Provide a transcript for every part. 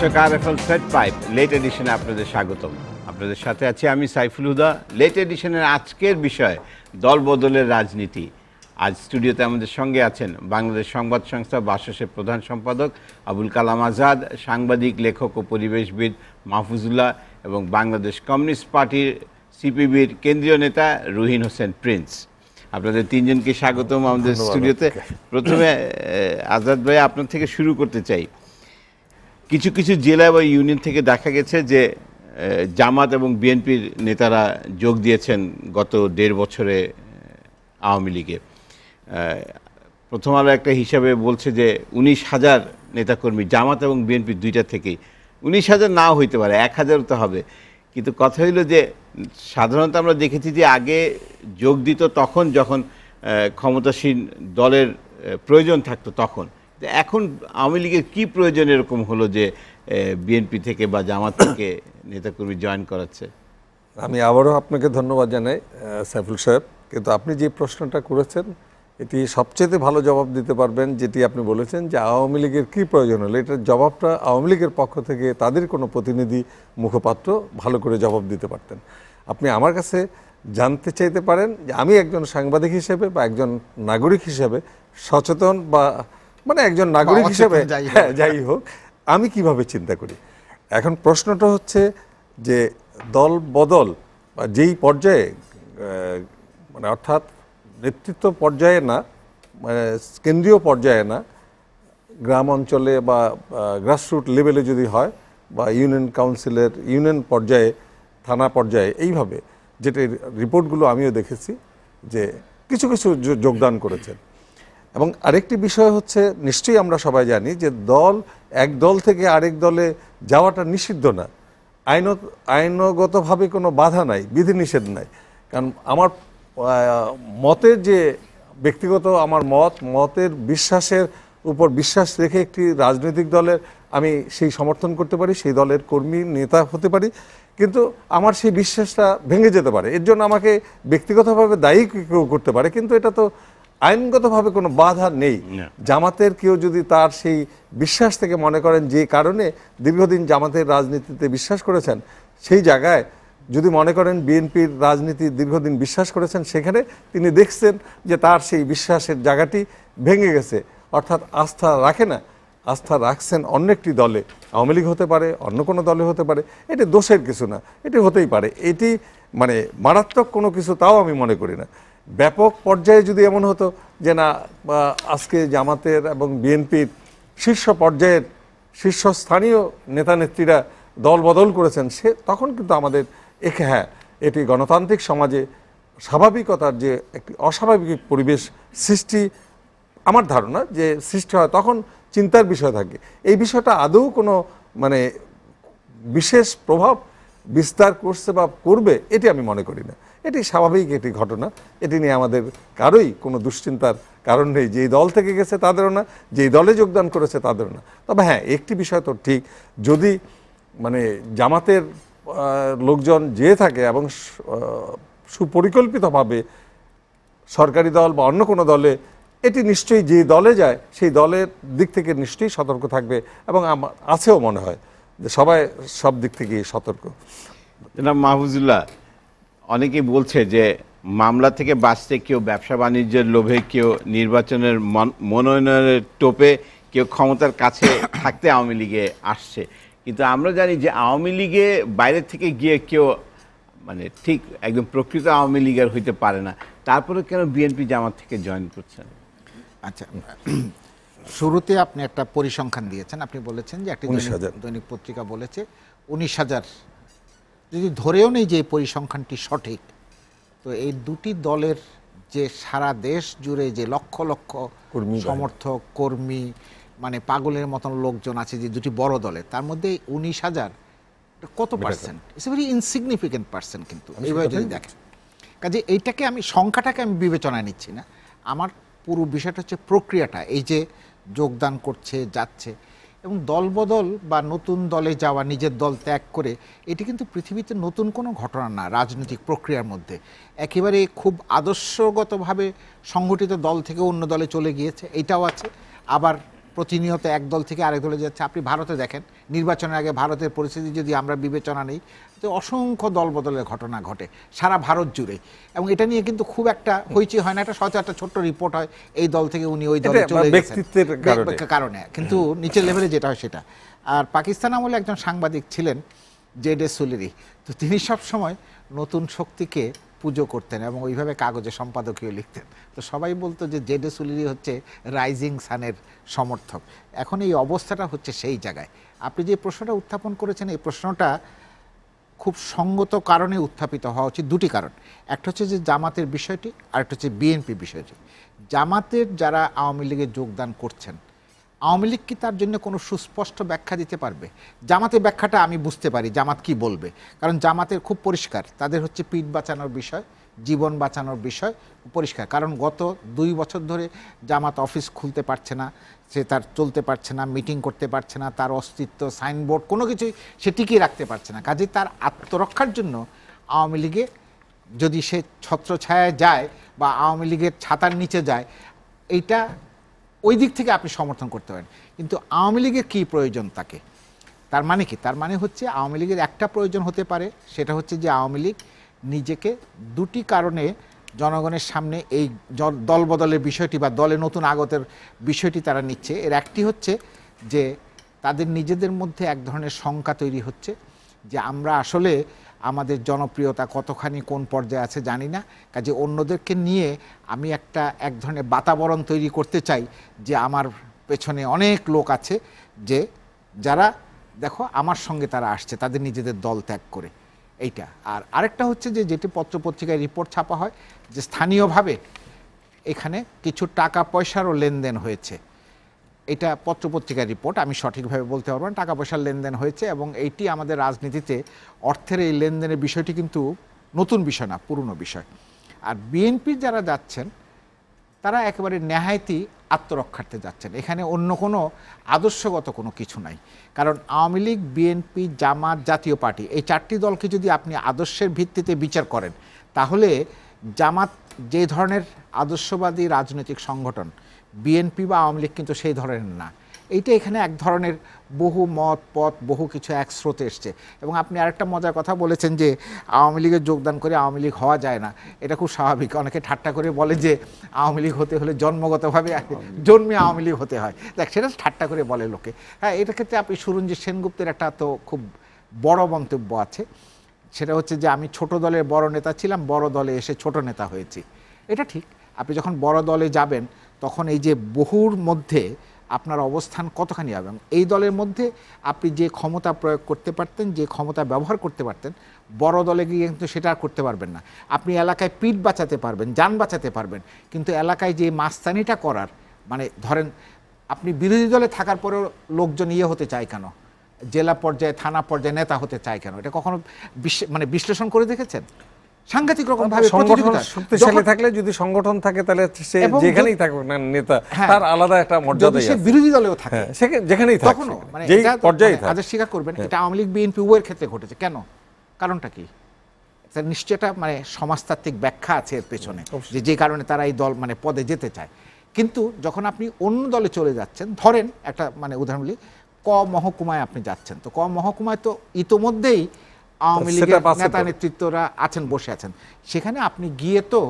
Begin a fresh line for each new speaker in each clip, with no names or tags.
দর্শক R F set pipe late এডিশনে আপনাদের স্বাগতম আপনাদের সাথে আছি আমি সাইফুল হুদা লেট এডিশনের আজকের বিষয় বদলের রাজনীতি আজ স্টুডিওতে আমাদের সঙ্গে আছেন বাংলাদেশ সংবাদ সংস্থা বাসসের প্রধান সম্পাদক আবুল কালাম আজাদ সাংবাদিক লেখক ও পরিবেশবিদ মাহফুজুল্লাহ এবং বাংলাদেশ কমিউনিস্ট পার্টির সিপিবির কেন্দ্রীয় নেতা রুহিন হোসেন প্রিন্স আপনাদের তিনজনকে স্বাগতম আমাদের স্টুডিওতে প্রথমে আজাদ ভাই আপনার থেকে শুরু করতে চাই কিছু কিছু জেলা বা ইউনিয়ন থেকে দেখা গেছে যে জামাত এবং বিএনপির নেতারা যোগ দিয়েছেন গত দেড় বছরে আওয়ামী লীগে প্রথম আলো একটা হিসাবে বলছে যে উনিশ হাজার নেতাকর্মী জামাত এবং বিএনপি দুইটা থেকেই উনিশ হাজার নাও হইতে পারে এক হাজারও তো হবে কিন্তু কথা হইল যে সাধারণত আমরা দেখেছি যে আগে যোগ দিত তখন যখন ক্ষমতাসীন দলের প্রয়োজন থাকতো তখন এখন আওয়ামী লীগের কী প্রয়োজন এরকম হলো যে বিএনপি থেকে বা জামাত থেকে নেতাকর্মী জয়েন করাচ্ছে আমি
আবারও আপনাকে ধন্যবাদ জানাই সাইফুল সাহেব কিন্তু আপনি যে প্রশ্নটা করেছেন এটি সবচেয়ে ভালো জবাব দিতে পারবেন যেটি আপনি বলেছেন যে আওয়ামী লীগের কী প্রয়োজন হলো এটার জবাবটা আওয়ামী লীগের পক্ষ থেকে তাদের কোনো প্রতিনিধি মুখপাত্র ভালো করে জবাব দিতে পারতেন আপনি আমার কাছে জানতে চাইতে পারেন যে আমি একজন সাংবাদিক হিসেবে বা একজন নাগরিক হিসেবে সচেতন বা মানে একজন নাগরিক হিসেবে হ্যাঁ, যাই হোক আমি কিভাবে চিন্তা করি এখন প্রশ্নটা হচ্ছে যে দল বদল যেই পর্যায়ে মানে অর্থাৎ নেতৃত্ব পর্যায়ে না মানে কেন্দ্রীয় পর্যায়ে না গ্রাম অঞ্চলে বা গ্রাসরুট লেভেলে যদি হয় বা ইউনিয়ন কাউন্সিলের ইউনিয়ন পর্যায়ে থানা পর্যায়ে এইভাবে যেটা রিপোর্টগুলো আমিও দেখেছি যে কিছু কিছু যোগদান করেছেন এবং আরেকটি বিষয় হচ্ছে নিশ্চয়ই আমরা সবাই জানি যে দল এক দল থেকে আরেক দলে যাওয়াটা নিষিদ্ধ না আইন আইনগতভাবে কোনো বাধা নাই বিধিনিষেধ নাই কারণ আমার মতের যে ব্যক্তিগত আমার মত মতের বিশ্বাসের উপর বিশ্বাস রেখে একটি রাজনৈতিক দলের আমি সেই সমর্থন করতে পারি সেই দলের কর্মী নেতা হতে পারি কিন্তু আমার সেই বিশ্বাসটা ভেঙে যেতে পারে এর জন্য আমাকে ব্যক্তিগতভাবে দায়ী কেউ করতে পারে কিন্তু এটা তো আইনগতভাবে কোনো বাধা নেই জামাতের কেউ যদি তার সেই বিশ্বাস থেকে মনে করেন যে কারণে দীর্ঘদিন জামাতের রাজনীতিতে বিশ্বাস করেছেন সেই জায়গায় যদি মনে করেন বিএনপির রাজনীতি দীর্ঘদিন বিশ্বাস করেছেন সেখানে তিনি দেখছেন যে তার সেই বিশ্বাসের জায়গাটি ভেঙে গেছে অর্থাৎ আস্থা রাখে না আস্থা রাখছেন অন্য একটি দলে আওয়ামী লীগ হতে পারে অন্য কোনো দলে হতে পারে এটি দোষের কিছু না এটি হতেই পারে এটি মানে মারাত্মক কোনো কিছু তাও আমি মনে করি না ব্যাপক পর্যায়ে যদি এমন হতো যে না আজকে জামাতের এবং বিএনপির শীর্ষ পর্যায়ের শীর্ষস্থানীয় নেতানেত্রীরা দল বদল করেছেন সে তখন কিন্তু আমাদের একে হ্যাঁ এটি গণতান্ত্রিক সমাজে স্বাভাবিকতার যে একটি অস্বাভাবিক পরিবেশ সৃষ্টি আমার ধারণা যে সৃষ্টি হয় তখন চিন্তার বিষয় থাকে এই বিষয়টা আদৌ কোনো মানে বিশেষ প্রভাব বিস্তার করছে বা করবে এটি আমি মনে করি না এটি স্বাভাবিক এটি ঘটনা এটি নিয়ে আমাদের কারোই কোনো দুশ্চিন্তার কারণ নেই যেই দল থেকে গেছে তাদেরও না যেই দলে যোগদান করেছে তাদেরও না তবে হ্যাঁ একটি বিষয় তো ঠিক যদি মানে জামাতের লোকজন যেয়ে থাকে এবং সুপরিকল্পিতভাবে সরকারি দল বা অন্য কোনো দলে এটি নিশ্চয়ই যে দলে যায় সেই দলের দিক থেকে নিশ্চয়ই সতর্ক থাকবে
এবং আছেও মনে হয় যে সবাই সব দিক থেকে সতর্ক এটা মাহফুজুল্লাহ অনেকেই বলছে যে মামলা থেকে বাঁচতে কেউ ব্যবসা বাণিজ্যের লোভে কেউ নির্বাচনের মনোনয়নের টোপে কেউ ক্ষমতার কাছে থাকতে আওয়ামী লীগে আসছে কিন্তু আমরা জানি যে আওয়ামী লীগে বাইরে থেকে গিয়ে কেউ মানে ঠিক একদম প্রকৃত আওয়ামী লীগের হইতে পারে না তারপরে কেন বিএনপি জামাত থেকে জয়েন করছেন আচ্ছা শুরুতে আপনি একটা পরিসংখ্যান দিয়েছেন আপনি
বলেছেন যে একটি দৈনিক পত্রিকা বলেছে উনিশ হাজার যদি ধরেও নেই যে পরিসংখ্যানটি সঠিক তো এই দুটি দলের যে সারা দেশ জুড়ে যে লক্ষ লক্ষ সমর্থক কর্মী মানে পাগলের মতন লোকজন আছে যে দুটি বড় দলে তার মধ্যে উনিশ হাজার কত percent it's very insignificant percent কিন্তু এইভাবে যদি দেখেন কাজে এইটাকে আমি সংখ্যাটাকে আমি বিবেচনায় নিচ্ছি না আমার পুরো বিষয়টা হচ্ছে প্রক্রিয়াটা এই যে যোগদান করছে যাচ্ছে এবং দলবদল বা নতুন দলে যাওয়া নিজের দল ত্যাগ করে এটি কিন্তু পৃথিবীতে নতুন কোনো ঘটনা না রাজনৈতিক প্রক্রিয়ার মধ্যে একেবারে খুব আদর্শগতভাবে সংগঠিত দল থেকে অন্য দলে চলে গিয়েছে এটাও আছে আবার প্রতিনিয়ত এক দল থেকে আরেক দলে যাচ্ছে আপনি ভারতে দেখেন নির্বাচনের আগে ভারতের পরিস্থিতি যদি আমরা বিবেচনা নেই তো অসংখ্য দলবদলের ঘটনা ঘটে সারা ভারত জুড়ে এবং এটা নিয়ে কিন্তু খুব একটা হইচি হয় না একটা সচরাচর একটা ছোট্ট রিপোর্ট হয় এই দল থেকে উনি ওই দলে চলে গেছেন কারণে কিন্তু নিচের লেভেলে যেটা হয় সেটা আর পাকিস্তান আমলে একজন সাংবাদিক ছিলেন জেডে সুলেরি তো তিনি সবসময় নতুন শক্তিকে পুজো করতেন এবং ওইভাবে কাগজে সম্পাদকীয় লিখতেন তো সবাই বলতো যে জেডে সুলিরি হচ্ছে রাইজিং সানের সমর্থক এখন এই অবস্থাটা হচ্ছে সেই জায়গায় আপনি যে প্রশ্নটা উত্থাপন করেছেন এই প্রশ্নটা খুব সঙ্গত কারণে উত্থাপিত হওয়া উচিত দুটি কারণ একটা হচ্ছে যে জামাতের বিষয়টি আর একটা হচ্ছে বিএনপি বিষয়টি জামাতের যারা আওয়ামী লীগে যোগদান করছেন আওয়ামী লীগ কি তার জন্য কোনো সুস্পষ্ট ব্যাখ্যা দিতে পারবে জামাতের ব্যাখ্যাটা আমি বুঝতে পারি জামাত কি বলবে কারণ জামাতের খুব পরিষ্কার তাদের হচ্ছে পিঠ বাঁচানোর বিষয় জীবন বাঁচানোর বিষয় পরিষ্কার কারণ গত দুই বছর ধরে জামাত অফিস খুলতে পারছে না সে তার চলতে পারছে না মিটিং করতে পারছে না তার অস্তিত্ব সাইনবোর্ড কোনো কিছুই সে টিকিয়ে রাখতে পারছে না কাজে তার আত্মরক্ষার জন্য আওয়ামী লীগে যদি সে ছত্রছায়ায় যায় বা আওয়ামী লীগের ছাতার নিচে যায় এইটা ওই দিক থেকে আপনি সমর্থন করতে পারেন কিন্তু আওয়ামী লীগের কী প্রয়োজন তাকে তার মানে কি তার মানে হচ্ছে আওয়ামী লীগের একটা প্রয়োজন হতে পারে সেটা হচ্ছে যে আওয়ামী লীগ নিজেকে দুটি কারণে জনগণের সামনে এই দল বদলের বিষয়টি বা দলে নতুন আগতের বিষয়টি তারা নিচ্ছে এর একটি হচ্ছে যে তাদের নিজেদের মধ্যে এক ধরনের শঙ্কা তৈরি হচ্ছে যে আমরা আসলে আমাদের জনপ্রিয়তা কতখানি কোন পর্যায়ে আছে জানি না কাজে অন্যদেরকে নিয়ে আমি একটা এক ধরনের বাতাবরণ তৈরি করতে চাই যে আমার পেছনে অনেক লোক আছে যে যারা দেখো আমার সঙ্গে তারা আসছে তাদের নিজেদের দল ত্যাগ করে এইটা আর আরেকটা হচ্ছে যে যেটি পত্রপত্রিকায় রিপোর্ট ছাপা হয় যে স্থানীয়ভাবে এখানে কিছু টাকা পয়সারও লেনদেন হয়েছে এটা পত্রপত্রিকার রিপোর্ট আমি সঠিকভাবে বলতে পারবো না টাকা পয়সার লেনদেন হয়েছে এবং এইটি আমাদের রাজনীতিতে অর্থের এই লেনদেনের বিষয়টি কিন্তু নতুন বিষয় না পুরনো বিষয় আর বিএনপির যারা যাচ্ছেন তারা একেবারে নেহায়তি আত্মরক্ষার্থে যাচ্ছেন এখানে অন্য কোনো আদর্শগত কোনো কিছু নাই কারণ আওয়ামী লীগ বিএনপি জামাত জাতীয় পার্টি এই চারটি দলকে যদি আপনি আদর্শের ভিত্তিতে বিচার করেন তাহলে জামাত যে ধরনের আদর্শবাদী রাজনৈতিক সংগঠন বিএনপি বা আওয়ামী লীগ কিন্তু সেই ধরনের না এইটা এখানে এক ধরনের বহু মত পথ বহু কিছু এক স্রোতে এসছে এবং আপনি আরেকটা মজার কথা বলেছেন যে আওয়ামী লীগের যোগদান করে আওয়ামী লীগ হওয়া যায় না এটা খুব স্বাভাবিক অনেকে ঠাট্টা করে বলে যে আওয়ামী লীগ হতে হলে জন্মগতভাবে জন্মে আওয়ামী লীগ হতে হয় দেখ সেটা ঠাট্টা করে বলে লোকে হ্যাঁ এটা ক্ষেত্রে আপনি সুরঞ্জিৎ সেনগুপ্তের একটা তো খুব বড় মন্তব্য আছে সেটা হচ্ছে যে আমি ছোট দলের বড় নেতা ছিলাম বড় দলে এসে ছোট নেতা হয়েছি এটা ঠিক আপনি যখন বড় দলে যাবেন তখন এই যে বহুর মধ্যে আপনার অবস্থান কতখানি হবে এবং এই দলের মধ্যে আপনি যে ক্ষমতা প্রয়োগ করতে পারতেন যে ক্ষমতা ব্যবহার করতে পারতেন বড় দলে গিয়ে কিন্তু সেটা আর করতে পারবেন না আপনি এলাকায় পিঠ বাঁচাতে পারবেন যান বাঁচাতে পারবেন কিন্তু এলাকায় যে মাস্তানিটা করার মানে ধরেন আপনি বিরোধী দলে থাকার পরেও লোকজন ইয়ে হতে চায় কেন জেলা পর্যায়ে থানা পর্যায়ে নেতা হতে চায় কেন এটা কখনো মানে বিশ্লেষণ করে
দেখেছেন সাংঘাতিক রকম ভাবে প্রতিযোগিতা শক্তিশালী থাকলে যদি সংগঠন থাকে তাহলে সে যেখানেই থাকুক না নেতা হ্যাঁ। তার আলাদা একটা মর্যাদা সে বিরোধী দলেও থাকে হ্যাঁ, সে যেখানেই থাকে তখনও
মানে যেই পর্যায়ে মানে থাকে আজ
স্বীকার করবেন হ্যাঁ। এটা
আওয়ামী লীগ বিএনপি উভয়ের ক্ষেত্রে ঘটেছে কেন কারণটা কি তার এটা মানে সমাজতাত্ত্বিক ব্যাখ্যা আছে এর পেছনে যে যে কারণে তারা এই দল মানে পদে যেতে চায় কিন্তু যখন আপনি অন্য দলে চলে যাচ্ছেন ধরেন একটা মানে উদাহরণ ক মহকুমায় আপনি যাচ্ছেন তো ক মহকুমায় তো ইতোমধ্যেই আওয়ামী লীগের নেতা নেতৃত্বরা আছেন বসে আছেন সেখানে আপনি গিয়ে তো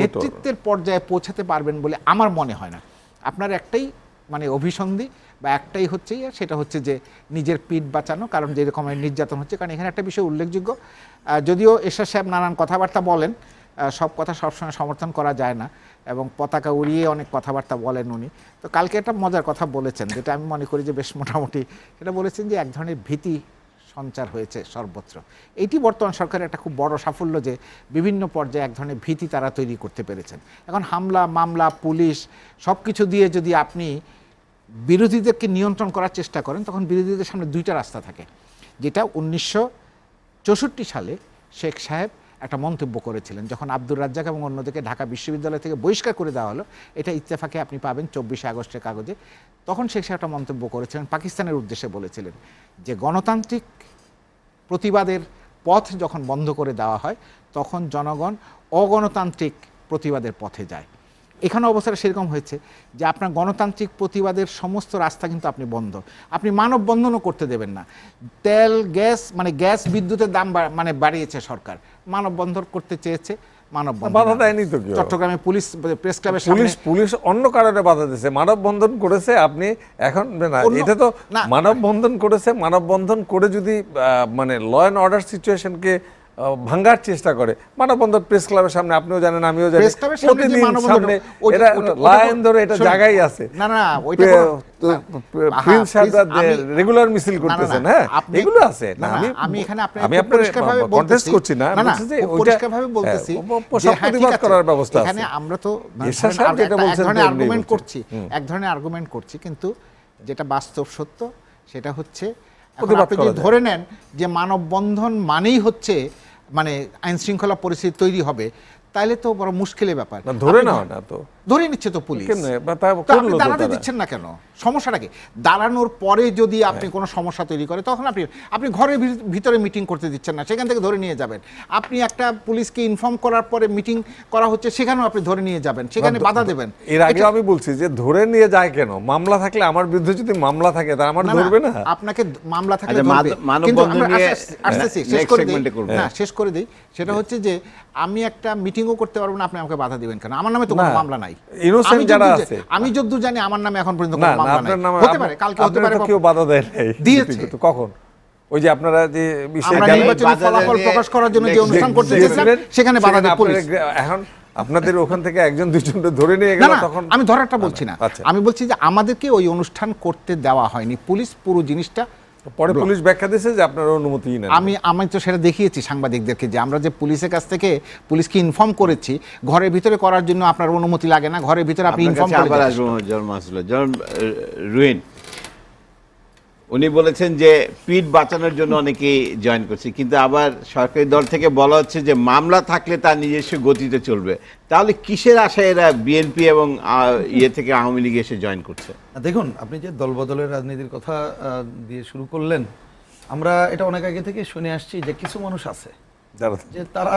নেতৃত্বের পর্যায়ে পৌঁছাতে পারবেন বলে আমার মনে হয় না আপনার একটাই মানে অভিসন্ধি বা একটাই হচ্ছে ইয়ে, সেটা হচ্ছে যে নিজের পিঠ বাঁচানো কারণ যে রকম নির্যাতন হচ্ছে কারণ এখানে একটা বিষয় উল্লেখযোগ্য যদিও এশার সাহেব নানান কথাবার্তা বলেন সব কথা সবসময় সমর্থন করা যায় না এবং পতাকা উড়িয়ে অনেক কথাবার্তা বলেন উনি তো কালকে একটা মজার কথা বলেছেন যেটা আমি মনে করি যে বেশ মোটামুটি সেটা বলেছেন যে এক ধরনের ভীতি সঞ্চার হয়েছে সর্বত্র এটি বর্তমান সরকারের একটা খুব বড় সাফল্য যে বিভিন্ন পর্যায়ে এক ধরনের ভীতি তারা তৈরি করতে পেরেছেন এখন হামলা মামলা পুলিশ সব কিছু দিয়ে যদি আপনি বিরোধীদেরকে নিয়ন্ত্রণ করার চেষ্টা করেন তখন বিরোধীদের সামনে দুইটা রাস্তা থাকে যেটা উনিশশো সালে শেখ সাহেব একটা মন্তব্য করেছিলেন যখন আব্দুর রাজ্জাক এবং অন্যদিকে ঢাকা বিশ্ববিদ্যালয় থেকে বহিষ্কার করে দেওয়া হলো এটা ইত্তেফাকে আপনি পাবেন চব্বিশে আগস্টের কাগজে তখন সে একটা মন্তব্য করেছিলেন পাকিস্তানের উদ্দেশ্যে বলেছিলেন যে গণতান্ত্রিক প্রতিবাদের পথ যখন বন্ধ করে দেওয়া হয় তখন জনগণ অগণতান্ত্রিক প্রতিবাদের পথে যায় এখানে অবস্থাটা সেরকম হয়েছে যে আপনার গণতান্ত্রিক প্রতিবাদের সমস্ত রাস্তা কিন্তু আপনি বন্ধ আপনি মানব বন্ধনও করতে দেবেন না তেল গ্যাস মানে গ্যাস বিদ্যুতের দাম মানে বাড়িয়েছে সরকার
মানববন্ধন করতে চেয়েছে বাধা দেয়নি তো চট্টগ্রামে পুলিশ প্রেস পুলিশ পুলিশ অন্য কারণে বাধা মানববন্ধন করেছে আপনি এখন তো মানববন্ধন করেছে মানববন্ধন করে যদি মানে ল অ্যান্ড অর্ডার সিচুয়েশনকে ভাঙ্গার চেষ্টা করে মানববন্ধন প্রেস ক্লাবের সামনে আপনিও জানেন আমিও জানি প্রতিদিন সামনে এটা লাইন ধরে এটা জায়গায় আছে
না না ওইটা
প্রিন্স রেগুলার মিছিল করতেছেন হ্যাঁ এগুলো আছে না আমি আমি এখানে আপনাকে আমি পরিষ্কারভাবে কন্টেস্ট করছি না না পরিষ্কারভাবে হ্যাঁ, বলতেছি হ্যাঁ, প্রতিবাদ করার ব্যবস্থা আছে এখানে
আমরা তো সাহেব যেটা বলছেন এক ধরনের আর্গুমেন্ট করছি এক ধরনের আর্গুমেন্ট করছি কিন্তু যেটা বাস্তব সত্য সেটা হচ্ছে আপনি যদি ধরে নেন যে মানববন্ধন মানেই হচ্ছে মানে আইন শৃঙ্খলা পরিস্থিতি তৈরি হবে তাহলে তো বড় মুশকিলের ব্যাপার ধরে নাও না তো ধরে নিচ্ছে তো পুলিশ আপনি দাঁড়াতে দিচ্ছেন না কেন সমস্যাটা কি দাঁড়ানোর পরে যদি আপনি হ্যাঁ। কোনো সমস্যা তৈরি করে তখন আপনি আপনি ঘরের ভিতরে মিটিং করতে দিচ্ছেন না সেখান থেকে ধরে নিয়ে যাবেন আপনি একটা পুলিশকে ইনফর্ম করার পরে মিটিং করা হচ্ছে সেখানেও আপনি ধরে নিয়ে যাবেন সেখানে বাধা দেবেন
এর আগে আমি বলছি যে ধরে নিয়ে যায় কেন মামলা থাকলে আমার বিরুদ্ধে যদি মামলা থাকে তা আমার ধরবে না
আপনাকে মামলা আচ্ছা, থাকলে ধরবে কিন্তু শেষ করে দিই শেষ করে দিই সেটা হচ্ছে যে আমি একটা মিটিংও করতে পারবো না আপনি আমাকে বাধা দিবেন কেন আমার নামে তো কোনো মামলা নাই আমি জানি আমার নামে এখন পর্যন্ত
কখন ওই যে আপনারা যে সেখানে এখন আপনাদের ওখান থেকে একজন দুজনকে ধরে নিয়ে গেল
তখন আমি ধরাটা বলছি না আচ্ছা। আমি বলছি যে আমাদেরকে ওই অনুষ্ঠান করতে দেওয়া হয়নি পুলিশ পুরো জিনিসটা পরে পুলিশ ব্যাখ্যা দিয়েছে যে আপনার অনুমতি নেই আমি আমি তো সেটা দেখিয়েছি সাংবাদিকদেরকে যে আমরা যে পুলিশের কাছ থেকে পুলিশকে ইনফর্ম করেছি ঘরের ভিতরে করার জন্য আপনার অনুমতি লাগে না ঘরের ভিতরে আপনি ইনফর্ম করে
আসবেন আসবো জন জন রুইন উনি বলেছেন যে পিট বাঁচানোর জন্য অনেকেই জয়েন করছে কিন্তু আবার সরকারি দল থেকে বলা হচ্ছে যে মামলা থাকলে তার নিজস্ব গতিতে চলবে তাহলে কিসের আশায় এরা বিএনপি এবং ইয়ে থেকে আওয়ামী লীগ এসে জয়েন করছে
দেখুন আপনি যে দলবদলের রাজনীতির কথা দিয়ে শুরু করলেন আমরা এটা অনেক আগে থেকে শুনে আসছি যে কিছু মানুষ আছে যে তারা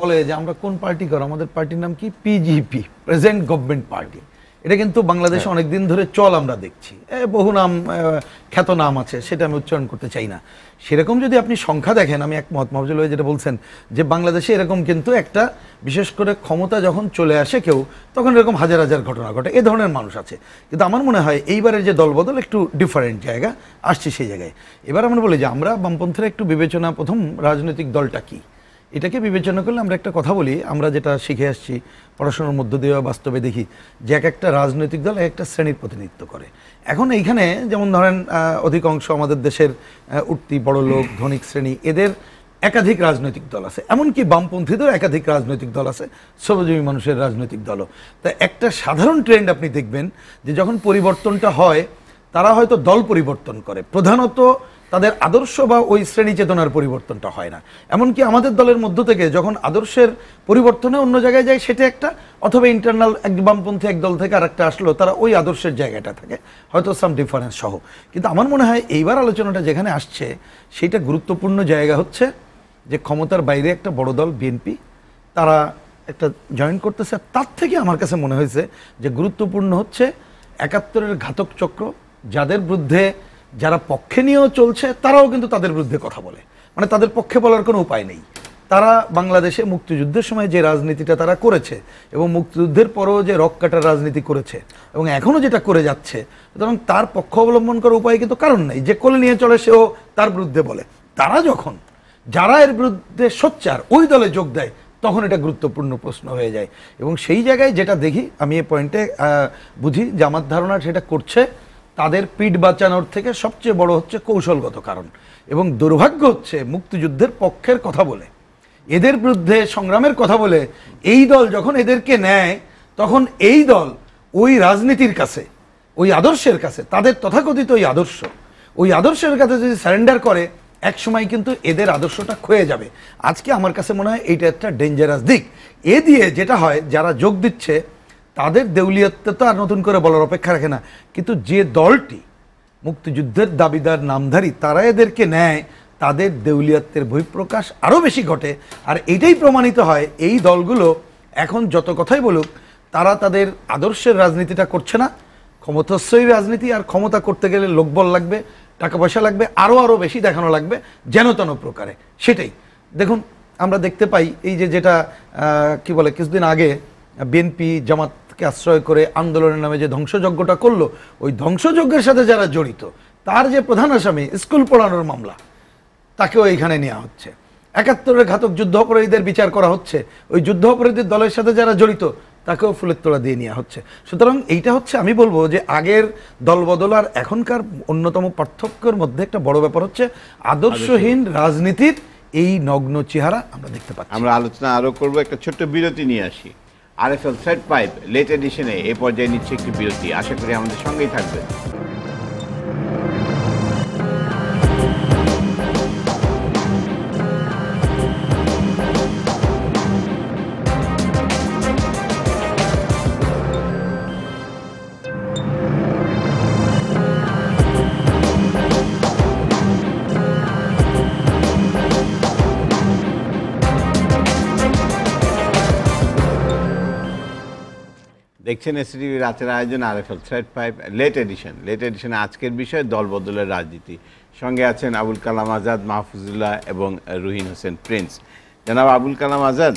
বলে যে আমরা কোন পার্টি করো আমাদের পার্টির নাম কি পিজিপি প্রেজেন্ট গভর্নমেন্ট পার্টি এটা কিন্তু বাংলাদেশে হ্যাঁ। অনেকদিন ধরে চল আমরা দেখছি বহু নাম খ্যাত নাম আছে সেটা আমি উচ্চারণ করতে চাই না সেরকম যদি আপনি সংখ্যা দেখেন আমি এক মহাত্মা ভাই যেটা বলছেন যে বাংলাদেশে এরকম কিন্তু একটা বিশেষ করে ক্ষমতা যখন চলে আসে কেউ তখন এরকম হাজার হাজার ঘটনা ঘটে এ ধরনের মানুষ আছে কিন্তু আমার মনে হয় এইবারের যে দলবদল একটু ডিফারেন্ট জায়গা আসছে সেই জায়গায় এবার আমরা বলি যে আমরা বামপন্থীরা একটু বিবেচনা প্রথম রাজনৈতিক দলটা কী এটাকে বিবেচনা করলে আমরা একটা কথা বলি আমরা যেটা শিখে আসছি পড়াশোনার মধ্য দিয়ে বাস্তবে দেখি যে এক একটা রাজনৈতিক দল এক একটা শ্রেণীর প্রতিনিধিত্ব করে এখন এইখানে যেমন ধরেন অধিকাংশ আমাদের দেশের উঠতি বড় লোক ধনিক শ্রেণী এদের একাধিক রাজনৈতিক দল আছে এমনকি বামপন্থীদের একাধিক রাজনৈতিক দল আছে শ্রমজীবী মানুষের রাজনৈতিক দলও তা একটা সাধারণ ট্রেন্ড আপনি দেখবেন যে যখন পরিবর্তনটা হয় তারা হয়তো দল পরিবর্তন করে প্রধানত তাদের আদর্শ বা ওই শ্রেণী চেতনার পরিবর্তনটা হয় না এমনকি আমাদের দলের মধ্য থেকে যখন আদর্শের পরিবর্তনে অন্য জায়গায় যায় সেটা একটা অথবা ইন্টারনাল এক বামপন্থী এক দল থেকে আর একটা আসলো তারা ওই আদর্শের জায়গাটা থাকে হয়তো সাম ডিফারেন্স সহ কিন্তু আমার মনে হয় এইবার আলোচনাটা যেখানে আসছে সেটা গুরুত্বপূর্ণ জায়গা হচ্ছে যে ক্ষমতার বাইরে একটা বড় দল বিএনপি তারা একটা জয়েন করতেছে তার থেকে আমার কাছে মনে হয়েছে যে গুরুত্বপূর্ণ হচ্ছে একাত্তরের ঘাতক চক্র যাদের বিরুদ্ধে যারা পক্ষে নিয়েও চলছে তারাও কিন্তু তাদের বিরুদ্ধে কথা বলে মানে তাদের পক্ষে বলার কোনো উপায় নেই তারা বাংলাদেশে মুক্তিযুদ্ধের সময় যে রাজনীতিটা তারা করেছে এবং মুক্তিযুদ্ধের পরও যে রক কাটার রাজনীতি করেছে এবং এখনও যেটা করে যাচ্ছে সুতরাং তার পক্ষ অবলম্বন করার উপায় কিন্তু কারণ নেই যে কোলে নিয়ে চলে সেও তার বিরুদ্ধে বলে তারা যখন যারা এর বিরুদ্ধে সোচ্চার ওই দলে যোগ দেয় তখন এটা গুরুত্বপূর্ণ প্রশ্ন হয়ে যায় এবং সেই জায়গায় যেটা দেখি আমি এ পয়েন্টে বুঝি জামাত ধারণা সেটা করছে তাদের পিঠ বাঁচানোর থেকে সবচেয়ে বড় হচ্ছে কৌশলগত কারণ এবং দুর্ভাগ্য হচ্ছে মুক্তিযুদ্ধের পক্ষের কথা বলে এদের বিরুদ্ধে সংগ্রামের কথা বলে এই দল যখন এদেরকে নেয় তখন এই দল ওই রাজনীতির কাছে ওই আদর্শের কাছে তাদের তথাকথিত ওই আদর্শ ওই আদর্শের কাছে যদি সারেন্ডার করে এক সময় কিন্তু এদের আদর্শটা ক্ষয়ে যাবে আজকে আমার কাছে মনে হয় এইটা একটা ডেঞ্জারাস দিক এ দিয়ে যেটা হয় যারা যোগ দিচ্ছে তাদের দেউলিয়াতে তো আর নতুন করে বলার অপেক্ষা রাখে না কিন্তু যে দলটি মুক্তিযুদ্ধের দাবিদার নামধারী তারা এদেরকে নেয় তাদের দেউলিয়াত্বের বহিঃপ্রকাশ আরও বেশি ঘটে আর এটাই প্রমাণিত হয় এই দলগুলো এখন যত কথাই বলুক তারা তাদের আদর্শের রাজনীতিটা করছে না ক্ষমতাশ্রয়ী রাজনীতি আর ক্ষমতা করতে গেলে লোকবল লাগবে টাকা পয়সা লাগবে আরও আরও বেশি দেখানো লাগবে যেন তেন প্রকারে সেটাই দেখুন আমরা দেখতে পাই এই যে যেটা কি বলে কিছুদিন আগে বিএনপি জামাত হাসকে আশ্রয় করে আন্দোলনের নামে যে ধ্বংসযজ্ঞটা করলো ওই ধ্বংসযজ্ঞের সাথে যারা জড়িত তার যে প্রধান আসামি স্কুল পড়ানোর মামলা তাকেও এইখানে নেওয়া হচ্ছে একাত্তরের ঘাতক যুদ্ধ অপরাধীদের বিচার করা হচ্ছে ওই যুদ্ধ অপরাধীর দলের সাথে যারা জড়িত তাকেও ফুলের তোলা দিয়ে নেওয়া হচ্ছে সুতরাং এইটা হচ্ছে আমি বলবো যে আগের দলবদল আর এখনকার অন্যতম পার্থক্যের মধ্যে একটা বড় ব্যাপার হচ্ছে আদর্শহীন রাজনীতির এই নগ্ন চেহারা আমরা দেখতে পাচ্ছি
আমরা আলোচনা আরো করবো একটা ছোট্ট বিরতি নিয়ে আসি আরএফএল থ্রেড পাইপ লেট এডিশনে এ পর্যায়ে নিচ্ছে একটি বিরতি আশা করি আমাদের সঙ্গেই থাকবেন দেখছেন টিভির রাতের আয়োজন R F L thread pipe late edition late এডিশনে আজকের বিষয় দলবদলের রাজনীতি সঙ্গে আছেন আবুল কালাম আজাদ মাহফুজুল্লাহ এবং রুহিন হোসেন প্রিন্স জানাব আবুল কালাম আজাদ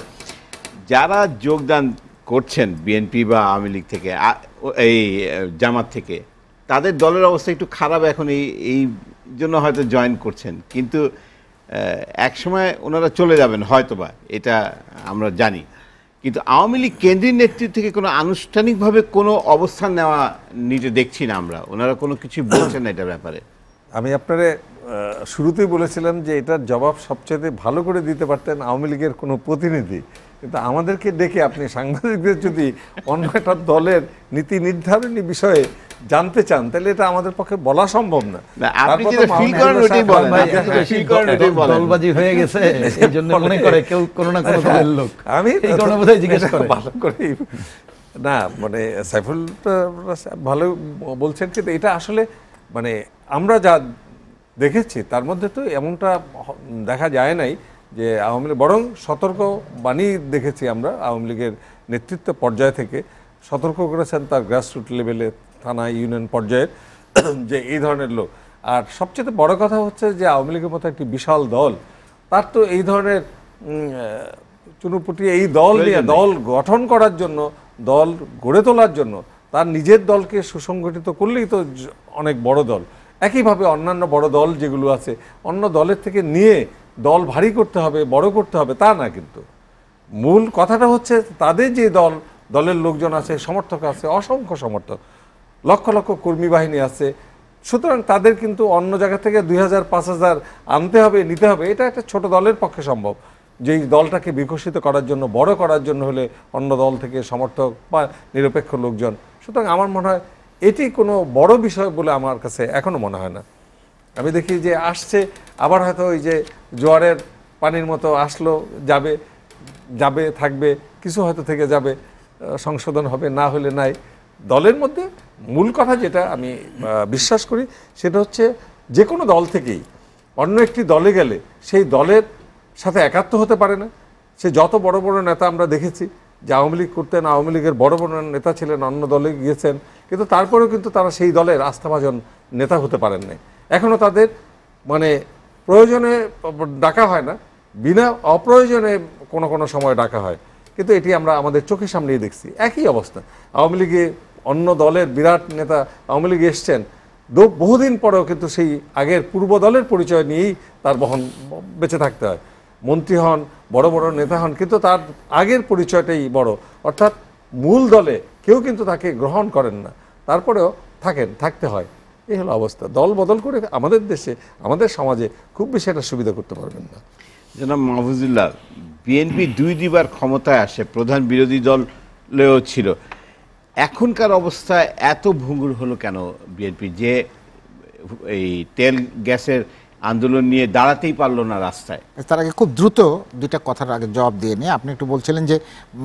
যারা যোগদান করছেন বিএনপি বা আওয়ামী লীগ থেকে এই জামাত থেকে তাদের দলের অবস্থা একটু খারাপ এখন এই এই জন্য হয়তো জয়েন করছেন কিন্তু একসময় ওনারা চলে যাবেন হয়তোবা এটা আমরা জানি কিন্তু আওয়ামী লীগ কেন্দ্রীয় নেতৃত্ব থেকে কোনো আনুষ্ঠানিকভাবে কোনো অবস্থান নেওয়া নিজে দেখছি না আমরা ওনারা কোনো কিছু বলছেন না এটা ব্যাপারে আমি
আপনারে শুরুতেই বলেছিলাম যে এটার জবাব সবচেয়ে ভালো করে দিতে পারতেন আওয়ামী লীগের কোনো প্রতিনিধি কিন্তু আমাদেরকে ডেকে আপনি সাংবাদিকদের যদি অন্য একটা দলের নীতি নির্ধারণী বিষয়ে জানতে চান তাহলে এটা আমাদের পক্ষে বলা সম্ভব না আপনি যেটা ফিল করেন ওইটাই বলেন ফিল করেন ওইটাই বলেন দলবাজি হয়ে গেছে এই জন্য মনে করে কেউ কোনো না কোনো দলের লোক আমি এই কারণে বোধহয় জিজ্ঞেস করে ভালো করে না মানে সাইফুল ভালো বলছেন কিন্তু এটা আসলে মানে আমরা যা দেখেছি তার মধ্যে তো এমনটা দেখা যায় নাই যে আওয়ামী লীগ বরং সতর্ক বাণী দেখেছি আমরা আওয়ামী লীগের নেতৃত্ব পর্যায় থেকে সতর্ক করেছেন তার গ্রাসরুট লেভেলে থানা ইউনিয়ন পর্যায়ের যে এই ধরনের লোক আর সবচেয়ে বড় কথা হচ্ছে যে আওয়ামী লীগের মতো একটি বিশাল দল তার তো এই ধরনের চুনুপুটি এই দল নিয়ে দল গঠন করার জন্য দল গড়ে তোলার জন্য তার নিজের দলকে সুসংগঠিত করলেই তো অনেক বড় দল একইভাবে অন্যান্য বড় দল যেগুলো আছে অন্য দলের থেকে নিয়ে দল ভারী করতে হবে বড় করতে হবে তা না কিন্তু মূল কথাটা হচ্ছে তাদের যে দল দলের লোকজন আছে সমর্থক আছে অসংখ্য সমর্থক লক্ষ লক্ষ কর্মী বাহিনী আছে সুতরাং তাদের কিন্তু অন্য জায়গা থেকে দুই হাজার পাঁচ হাজার আনতে হবে নিতে হবে এটা একটা ছোট দলের পক্ষে সম্ভব যেই দলটাকে বিকশিত করার জন্য বড় করার জন্য হলে অন্য দল থেকে সমর্থক বা নিরপেক্ষ লোকজন সুতরাং আমার মনে হয় এটি কোনো বড় বিষয় বলে আমার কাছে এখনও মনে হয় না আমি দেখি যে আসছে আবার হয়তো ওই যে জোয়ারের পানির মতো আসলো যাবে যাবে থাকবে কিছু হয়তো থেকে যাবে সংশোধন হবে না হলে নাই দলের মধ্যে মূল কথা যেটা আমি বিশ্বাস করি সেটা হচ্ছে যে কোনো দল থেকেই অন্য একটি দলে গেলে সেই দলের সাথে একাত্ম হতে পারে না সে যত বড় বড় নেতা আমরা দেখেছি যে আওয়ামী লীগ করতেন আওয়ামী লীগের বড় বড় নেতা ছিলেন অন্য দলে গিয়েছেন কিন্তু তারপরেও কিন্তু তারা সেই দলের আস্থাভাজন নেতা হতে পারেন না এখনও তাদের মানে প্রয়োজনে ডাকা হয় না বিনা অপ্রয়োজনে কোনো কোনো সময় ডাকা হয় কিন্তু এটি আমরা আমাদের চোখের সামনেই দেখছি একই অবস্থা আওয়ামী লীগে অন্য দলের বিরাট নেতা আওয়ামী লীগ এসছেন বহুদিন পরেও কিন্তু সেই আগের পূর্ব দলের পরিচয় নিয়েই তার বহন বেঁচে থাকতে হয় মন্ত্রী হন বড় বড় নেতা হন কিন্তু তার আগের পরিচয়টাই বড় অর্থাৎ মূল দলে কেউ কিন্তু তাকে গ্রহণ করেন না তারপরেও থাকেন থাকতে হয় এই হলো অবস্থা দল বদল করে আমাদের দেশে
আমাদের সমাজে খুব বেশি একটা সুবিধা করতে পারবেন না জনাব মাহফুজুল্লাহ বিএনপি দুই দুইবার ক্ষমতায় আসে প্রধান বিরোধী দলেও ছিল এখনকার অবস্থা এত ভুঙ্গুর হলো কেন বিএনপি যে এই তেল গ্যাসের আন্দোলন নিয়ে দাঁড়াতেই পারলো না রাস্তায়
তার আগে খুব দ্রুত দুইটা কথার আগে জবাব দিয়ে নিয়ে আপনি একটু বলছিলেন যে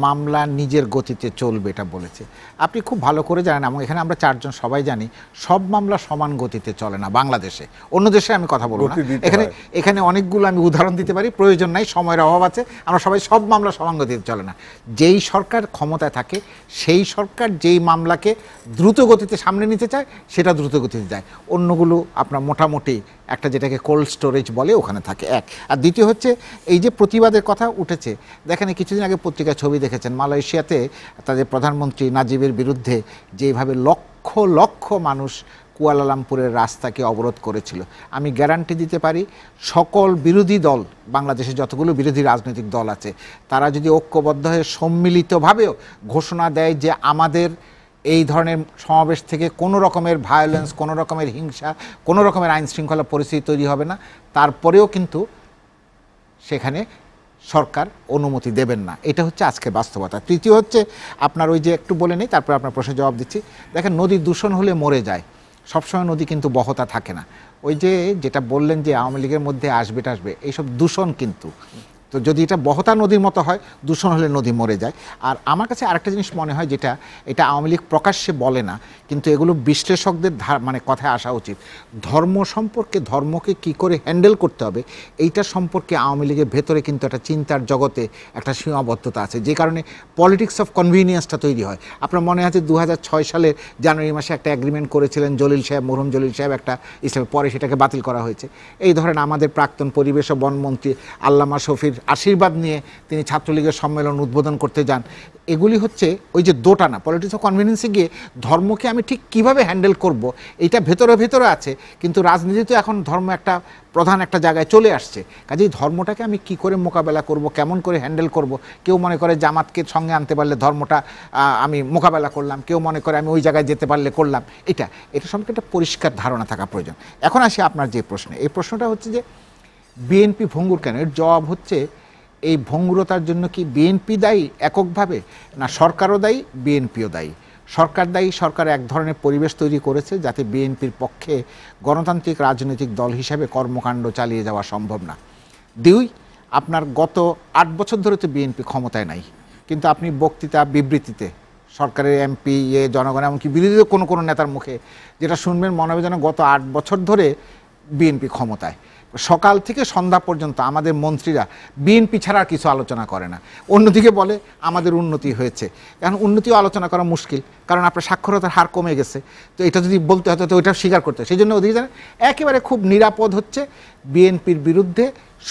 মামলা নিজের গতিতে চলবে এটা বলেছে আপনি খুব ভালো করে জানেন এবং এখানে আমরা চারজন সবাই জানি সব মামলা সমান গতিতে চলে না বাংলাদেশে অন্য দেশে আমি কথা বলবো এখানে এখানে অনেকগুলো আমি উদাহরণ দিতে পারি প্রয়োজন নাই সময়ের অভাব আছে আমরা সবাই সব মামলা সমান গতিতে চলে না যেই সরকার ক্ষমতায় থাকে সেই সরকার যেই মামলাকে দ্রুত গতিতে সামনে নিতে চায় সেটা দ্রুত গতিতে যায় অন্যগুলো আপনার মোটামুটি একটা যেটাকে কোল্ড স্টোরেজ বলে ওখানে থাকে এক আর দ্বিতীয় হচ্ছে এই যে প্রতিবাদের কথা উঠেছে দেখেন কিছুদিন আগে পত্রিকা ছবি দেখেছেন মালয়েশিয়াতে তাদের প্রধানমন্ত্রী নাজিবের বিরুদ্ধে যেভাবে লক্ষ লক্ষ মানুষ কুয়ালালামপুরের রাস্তাকে অবরোধ করেছিল আমি গ্যারান্টি দিতে পারি সকল বিরোধী দল বাংলাদেশে যতগুলো বিরোধী রাজনৈতিক দল আছে তারা যদি ঐক্যবদ্ধ হয়ে সম্মিলিতভাবেও ঘোষণা দেয় যে আমাদের এই ধরনের সমাবেশ থেকে কোনো রকমের ভায়োলেন্স কোনো রকমের হিংসা কোনো রকমের আইন শৃঙ্খলা পরিস্থিতি তৈরি হবে না তারপরেও কিন্তু সেখানে সরকার অনুমতি দেবেন না এটা হচ্ছে আজকে বাস্তবতা তৃতীয় হচ্ছে আপনার ওই যে একটু বলে নেই তারপর আপনার প্রশ্নের জবাব দিচ্ছি দেখেন নদী দূষণ হলে মরে যায় সবসময় নদী কিন্তু বহতা থাকে না ওই যে যেটা বললেন যে আওয়ামী লীগের মধ্যে আসবে টাসবে এইসব দূষণ কিন্তু তো যদি এটা বহতা নদীর মতো হয় দূষণ হলে নদী মরে যায় আর আমার কাছে আরেকটা জিনিস মনে হয় যেটা এটা আওয়ামী লীগ প্রকাশ্যে বলে না কিন্তু এগুলো বিশ্লেষকদের মানে কথায় আসা উচিত ধর্ম সম্পর্কে ধর্মকে কি করে হ্যান্ডেল করতে হবে এইটা সম্পর্কে আওয়ামী লীগের ভেতরে কিন্তু একটা চিন্তার জগতে একটা সীমাবদ্ধতা আছে যে কারণে পলিটিক্স অফ কনভিনিয়েন্সটা তৈরি হয় আপনার মনে আছে দু সালের জানুয়ারি মাসে একটা অ্যাগ্রিমেন্ট করেছিলেন জলিল সাহেব মরহুম জলিল সাহেব একটা ইসলামের পরে সেটাকে বাতিল করা হয়েছে এই ধরেন আমাদের প্রাক্তন পরিবেশ ও বনমন্ত্রী আল্লামা শফির আশীর্বাদ নিয়ে তিনি ছাত্রলীগের সম্মেলন উদ্বোধন করতে যান এগুলি হচ্ছে ওই যে দোটানা পলিটিক্স অফ কনভিনিয়েন্সে গিয়ে ধর্মকে আমি ঠিক কিভাবে হ্যান্ডেল করব এটা ভেতরে ভেতরে আছে কিন্তু রাজনীতিতে এখন ধর্ম একটা প্রধান একটা জায়গায় চলে আসছে কাজেই ধর্মটাকে আমি কি করে মোকাবেলা করব কেমন করে হ্যান্ডেল করব কেউ মনে করে জামাতকে সঙ্গে আনতে পারলে ধর্মটা আমি মোকাবেলা করলাম কেউ মনে করে আমি ওই জায়গায় যেতে পারলে করলাম এটা এটা সম্পর্কে একটা পরিষ্কার ধারণা থাকা প্রয়োজন এখন আসি আপনার যে প্রশ্নে এই প্রশ্নটা হচ্ছে যে বিএনপি ভঙ্গুর কেন এর জবাব হচ্ছে এই ভঙ্গুরতার জন্য কি বিএনপি দায়ী এককভাবে না সরকারও দায়ী বিএনপিও দায়ী সরকার দায়ী সরকার এক ধরনের পরিবেশ তৈরি করেছে যাতে বিএনপির পক্ষে গণতান্ত্রিক রাজনৈতিক দল হিসেবে কর্মকাণ্ড চালিয়ে যাওয়া সম্ভব না দুই আপনার গত আট বছর ধরে তো বিএনপি ক্ষমতায় নাই কিন্তু আপনি বক্তৃতা বিবৃতিতে সরকারের এমপি এ জনগণ এমনকি বিরোধী কোনো কোনো নেতার মুখে যেটা শুনবেন মনে হবে যেন গত আট বছর ধরে বিএনপি ক্ষমতায় সকাল থেকে সন্ধ্যা পর্যন্ত আমাদের মন্ত্রীরা বিএনপি ছাড়া আর কিছু আলোচনা করে না অন্যদিকে বলে আমাদের উন্নতি হয়েছে কারণ উন্নতিও আলোচনা করা মুশকিল কারণ আপনার সাক্ষরতার হার কমে গেছে তো এটা যদি বলতে হয় তো ওইটা স্বীকার করতে সেই জন্য ওদিকে জানেন একেবারে খুব নিরাপদ হচ্ছে বিএনপির বিরুদ্ধে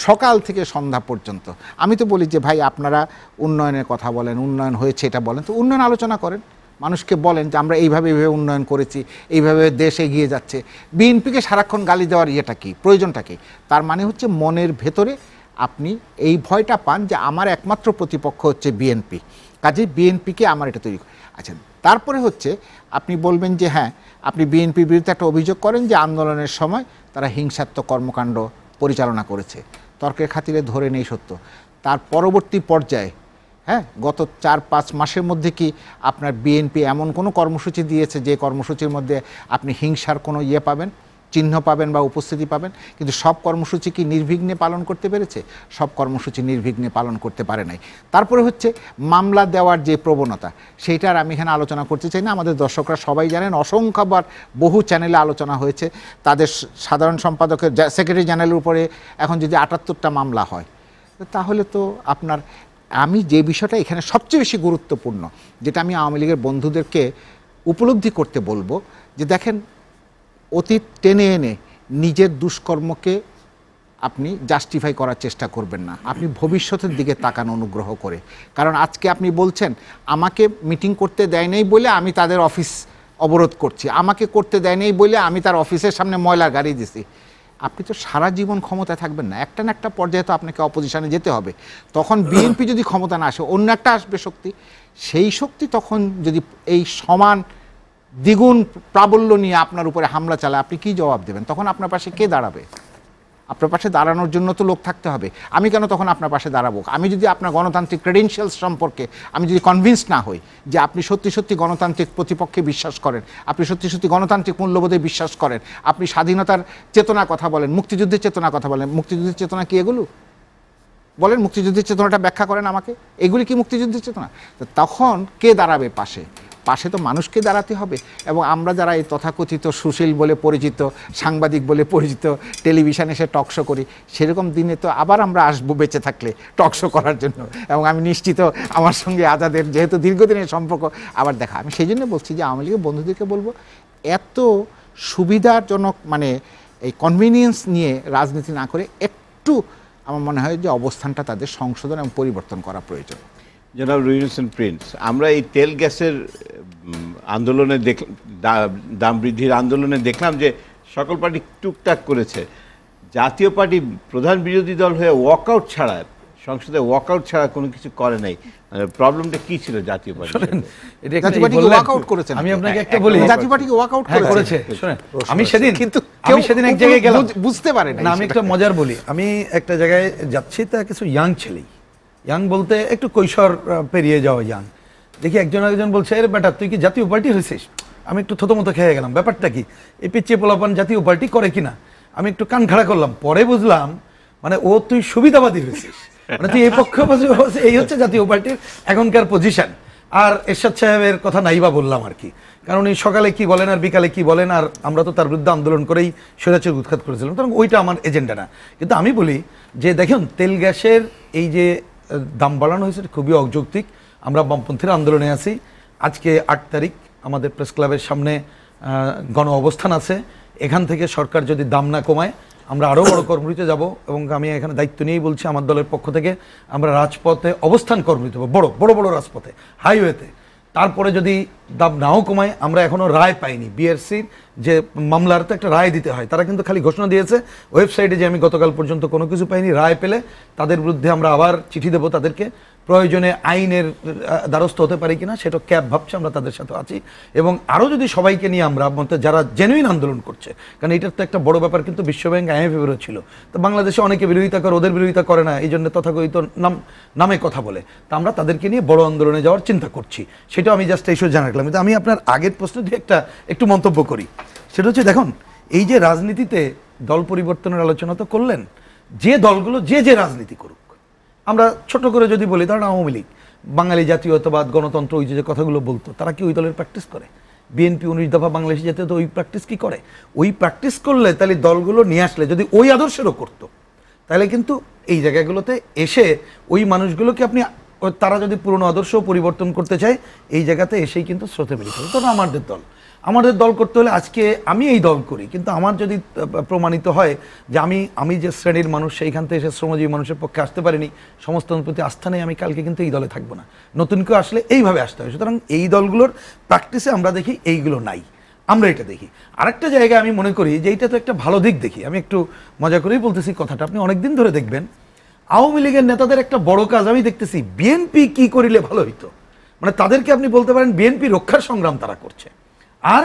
সকাল থেকে সন্ধ্যা পর্যন্ত আমি তো বলি যে ভাই আপনারা উন্নয়নের কথা বলেন উন্নয়ন হয়েছে এটা বলেন তো উন্নয়ন আলোচনা করেন মানুষকে বলেন যে আমরা এইভাবে এইভাবে উন্নয়ন করেছি এইভাবে দেশ এগিয়ে যাচ্ছে বিএনপিকে সারাক্ষণ গালি দেওয়ার ইয়েটা কী প্রয়োজনটা কী তার মানে হচ্ছে মনের ভেতরে আপনি এই ভয়টা পান যে আমার একমাত্র প্রতিপক্ষ হচ্ছে বিএনপি কাজে বিএনপিকে আমার এটা তৈরি আচ্ছা তারপরে হচ্ছে আপনি বলবেন যে হ্যাঁ আপনি বিএনপির বিরুদ্ধে একটা অভিযোগ করেন যে আন্দোলনের সময় তারা হিংসাত্মক কর্মকাণ্ড পরিচালনা করেছে তর্কের খাতিরে ধরে নেই সত্য তার পরবর্তী পর্যায়ে হ্যাঁ গত চার পাঁচ মাসের মধ্যে কি আপনার বিএনপি এমন কোনো কর্মসূচি দিয়েছে যে কর্মসূচির মধ্যে আপনি হিংসার কোনো ইয়ে পাবেন চিহ্ন পাবেন বা উপস্থিতি পাবেন কিন্তু সব কর্মসূচি কি নির্বিঘ্নে পালন করতে পেরেছে সব কর্মসূচি নির্বিঘ্নে পালন করতে পারে নাই তারপরে হচ্ছে মামলা দেওয়ার যে প্রবণতা সেইটার আমি এখানে আলোচনা করতে চাই না আমাদের দর্শকরা সবাই জানেন অসংখ্যবার বহু চ্যানেলে আলোচনা হয়েছে তাদের সাধারণ সম্পাদকের সেক্রেটারি জেনারেলের উপরে এখন যদি আটাত্তরটা মামলা হয় তাহলে তো আপনার আমি যে বিষয়টা এখানে সবচেয়ে বেশি গুরুত্বপূর্ণ যেটা আমি আওয়ামী লীগের বন্ধুদেরকে উপলব্ধি করতে বলবো যে দেখেন অতীত টেনে এনে নিজের দুষ্কর্মকে আপনি জাস্টিফাই করার চেষ্টা করবেন না আপনি ভবিষ্যতের দিকে তাকান অনুগ্রহ করে কারণ আজকে আপনি বলছেন আমাকে মিটিং করতে দেয় নাই বলে আমি তাদের অফিস অবরোধ করছি আমাকে করতে দেয় নাই বলে আমি তার অফিসের সামনে ময়লার গাড়ি দিছি আপনি তো সারা জীবন ক্ষমতা থাকবেন না একটা না একটা পর্যায়ে তো আপনাকে অপোজিশনে যেতে হবে তখন বিএনপি যদি ক্ষমতা না আসে অন্য একটা আসবে শক্তি সেই শক্তি তখন যদি এই সমান দ্বিগুণ প্রাবল্য নিয়ে আপনার উপরে হামলা চালায় আপনি কি জবাব দেবেন তখন আপনার পাশে কে দাঁড়াবে আপনার পাশে দাঁড়ানোর জন্য তো লোক থাকতে হবে আমি কেন তখন আপনার পাশে দাঁড়াবো আমি যদি আপনার গণতান্ত্রিক ক্রেডেনশিয়ালস সম্পর্কে আমি যদি কনভিন্স না হই যে আপনি সত্যি সত্যি গণতান্ত্রিক প্রতিপক্ষে বিশ্বাস করেন আপনি সত্যি সত্যি গণতান্ত্রিক মূল্যবোধে বিশ্বাস করেন আপনি স্বাধীনতার চেতনা কথা বলেন মুক্তিযুদ্ধের চেতনা কথা বলেন মুক্তিযুদ্ধের চেতনা কি এগুলো বলেন মুক্তিযুদ্ধের চেতনাটা ব্যাখ্যা করেন আমাকে এগুলি কি মুক্তিযুদ্ধের চেতনা তখন কে দাঁড়াবে পাশে পাশে তো মানুষকে দাঁড়াতে হবে এবং আমরা যারা এই তথাকথিত সুশীল বলে পরিচিত সাংবাদিক বলে পরিচিত টেলিভিশনে এসে টকশো করি সেরকম দিনে তো আবার আমরা আসবো বেঁচে থাকলে টকশো করার জন্য এবং আমি নিশ্চিত আমার সঙ্গে আজাদের যেহেতু দীর্ঘদিনের সম্পর্ক আবার দেখা আমি সেই জন্য বলছি যে আওয়ামী লীগের বন্ধুদেরকে বলবো এত সুবিধাজনক মানে এই কনভিনিয়েন্স নিয়ে রাজনীতি না করে একটু আমার মনে হয় যে অবস্থানটা তাদের সংশোধন এবং পরিবর্তন করা
প্রয়োজন জনাব রুইন প্রিন্স আমরা এই তেল গ্যাসের আন্দোলনে দেখ দাম বৃদ্ধির আন্দোলনে দেখলাম যে সকল পার্টি টুকটাক করেছে জাতীয় পার্টি প্রধান বিরোধী দল হয়ে ওয়াকআউট ছাড়া সংসদে ওয়াকআউট ছাড়া কোনো কিছু করে নাই প্রবলেমটা মানে কি ছিল জাতীয় পার্টি জাতীয় পার্টি ওয়াকআউট করেছে আমি আপনাকে একটা বলি হ্যাঁ, জাতীয় পার্টি ওয়াকআউট হ্যাঁ, করেছে
শুনেন আমি সেদিন কিন্তু আমি সেদিন এক জায়গায় গেলাম বুঝতে পারেন না আমি একটা মজার বলি আমি একটা জায়গায় যাচ্ছি তা কিছু ইয়াং ছেলেই ইয়াং বলতে একটু কৈশোর পেরিয়ে যাওয়া ইয়াং দেখি একজন একজন বলছে এর বেটা তুই কি জাতীয় পার্টি হয়েছিস আমি একটু থতমতো খেয়ে গেলাম ব্যাপারটা কি এই পিচ্ছিয়ে পোলাপন জাতীয় পার্টি করে কিনা আমি একটু কান খাড়া করলাম পরে বুঝলাম মানে ও তুই সুবিধাবাদী হয়েছিস মানে তুই এই পক্ষ এই হচ্ছে জাতীয় পার্টির এখনকার পজিশন আর এরশাদ সাহেবের কথা নাই বা বললাম আর কি কারণ উনি সকালে কি বলেন আর বিকালে কি বলেন আর আমরা তো তার বিরুদ্ধে আন্দোলন করেই স্বৈরাচার উৎখাত করেছিলাম তখন ওইটা আমার এজেন্ডা না কিন্তু আমি বলি যে দেখুন তেল গ্যাসের এই যে দাম বাড়ানো হয়েছে খুবই অযৌক্তিক আমরা বামপন্থীর আন্দোলনে আছি আজকে আট তারিখ আমাদের প্রেস ক্লাবের সামনে গণ অবস্থান আছে এখান থেকে সরকার যদি দাম না কমায় আমরা আরও বড় কর্মসূচিতে যাব এবং আমি এখানে দায়িত্ব নিয়েই বলছি আমার দলের পক্ষ থেকে আমরা রাজপথে অবস্থান কর্মসূচি বড় বড় বড় রাজপথে হাইওয়েতে তারপরে যদি দাম নাও কমায় আমরা এখনও রায় পাইনি বিএরসির যে মামলার তো একটা রায় দিতে হয় তারা কিন্তু খালি ঘোষণা দিয়েছে ওয়েবসাইটে যে আমি গতকাল পর্যন্ত কোনো কিছু পাইনি রায় পেলে তাদের বিরুদ্ধে আমরা আবার চিঠি দেবো তাদেরকে প্রয়োজনে আইনের দ্বারস্থ হতে পারি কিনা সেটা ক্যাব ভাবছে আমরা তাদের সাথে আছি এবং আরও যদি সবাইকে নিয়ে আমরা মধ্যে যারা জেনুইন আন্দোলন করছে কারণ এটার তো একটা বড় ব্যাপার কিন্তু বিশ্বব্যাংক আইএফ বিরোধ ছিল তো বাংলাদেশে অনেকে বিরোধিতা করে ওদের বিরোধিতা করে না এই জন্য তথাকথিত নাম নামে কথা বলে তা আমরা তাদেরকে নিয়ে বড় আন্দোলনে যাওয়ার চিন্তা করছি সেটাও আমি জাস্ট এইসব জানালাম কিন্তু আমি আপনার আগের প্রশ্ন দিয়ে একটা একটু মন্তব্য করি সেটা হচ্ছে দেখুন এই যে রাজনীতিতে দল পরিবর্তনের আলোচনা তো করলেন যে দলগুলো যে যে রাজনীতি করুক আমরা ছোট করে যদি বলি ধরেন আওয়ামী লীগ বাঙালি জাতীয়তাবাদ গণতন্ত্র ওই যে কথাগুলো বলতো তারা কি ওই দলের প্র্যাকটিস করে বিএনপি উনিশ দফা বাংলাদেশে জাতীয় তো ওই প্র্যাকটিস কি করে ওই প্র্যাকটিস করলে তাহলে দলগুলো নিয়ে আসলে যদি ওই আদর্শেরও করতো তাহলে কিন্তু এই জায়গাগুলোতে এসে ওই মানুষগুলোকে আপনি তারা যদি পুরনো আদর্শ পরিবর্তন করতে চায় এই জায়গাতে এসেই কিন্তু স্রোতে মিলিত তো আমাদের দল আমাদের দল করতে হলে আজকে আমি এই দল করি কিন্তু আমার যদি প্রমাণিত হয় যে আমি আমি যে শ্রেণীর মানুষ সেইখান থেকে এসে শ্রমজীবী মানুষের পক্ষে আসতে পারিনি সমস্ত প্রতি আস্থা নেই আমি কালকে কিন্তু এই দলে থাকবো না নতুন কেউ আসলে এইভাবে আসতে হবে সুতরাং এই দলগুলোর প্র্যাকটিসে আমরা দেখি এইগুলো নাই আমরা এটা দেখি আরেকটা জায়গায় আমি মনে করি যে এটা তো একটা ভালো দিক দেখি আমি একটু মজা করেই বলতেছি কথাটা আপনি অনেকদিন ধরে দেখবেন আওয়ামী লীগের নেতাদের একটা বড় কাজ আমি দেখতেছি বিএনপি কি করিলে ভালো হইতো মানে তাদেরকে আপনি বলতে পারেন বিএনপি রক্ষার সংগ্রাম তারা করছে আর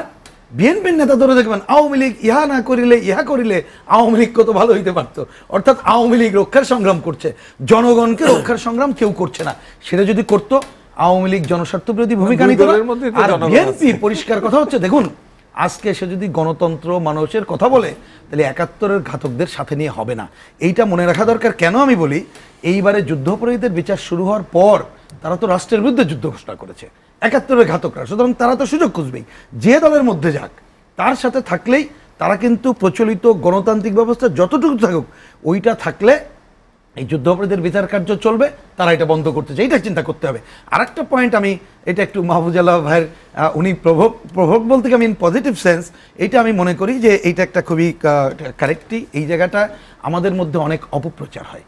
বিএনপির নেতা ধরে দেখবেন আওয়ামী লীগ ইহা না করিলে ইহা করিলে আওয়ামী লীগ কত ভালো হইতে পারত অর্থাৎ আওয়ামী লীগ রক্ষার সংগ্রাম করছে জনগণকে রক্ষার সংগ্রাম কেউ করছে না সেটা যদি করত আওয়ামী লীগ জনস্বার্থ বিরোধী ভূমিকা নিত আর বিএনপি পরিষ্কার কথা হচ্ছে দেখুন আজকে সে যদি গণতন্ত্র মানুষের কথা বলে তাহলে একাত্তরের ঘাতকদের সাথে নিয়ে হবে না এইটা মনে রাখা দরকার কেন আমি বলি এইবারে যুদ্ধাপরাধীদের বিচার শুরু হওয়ার পর তারা তো রাষ্ট্রের বিরুদ্ধে যুদ্ধ ঘোষণা করেছে একাত্তরের ঘাতকরা সুতরাং তারা তো সুযোগ খুঁজবেই যে দলের মধ্যে যাক তার সাথে থাকলেই তারা কিন্তু প্রচলিত গণতান্ত্রিক ব্যবস্থা যতটুকু থাকুক ওইটা থাকলে এই যুদ্ধাপরাধের বিচার কার্য চলবে তারা এটা বন্ধ করতে চাই এটা চিন্তা করতে হবে আর একটা পয়েন্ট আমি এটা একটু মাহবুজ আল্লাহ ভাইয়ের উনি প্রভোগ প্রভোগ বলতে আমি ইন পজিটিভ সেন্স এটা আমি মনে করি যে এইটা একটা খুবই কারেক্টই এই জায়গাটা আমাদের মধ্যে অনেক অপপ্রচার হয়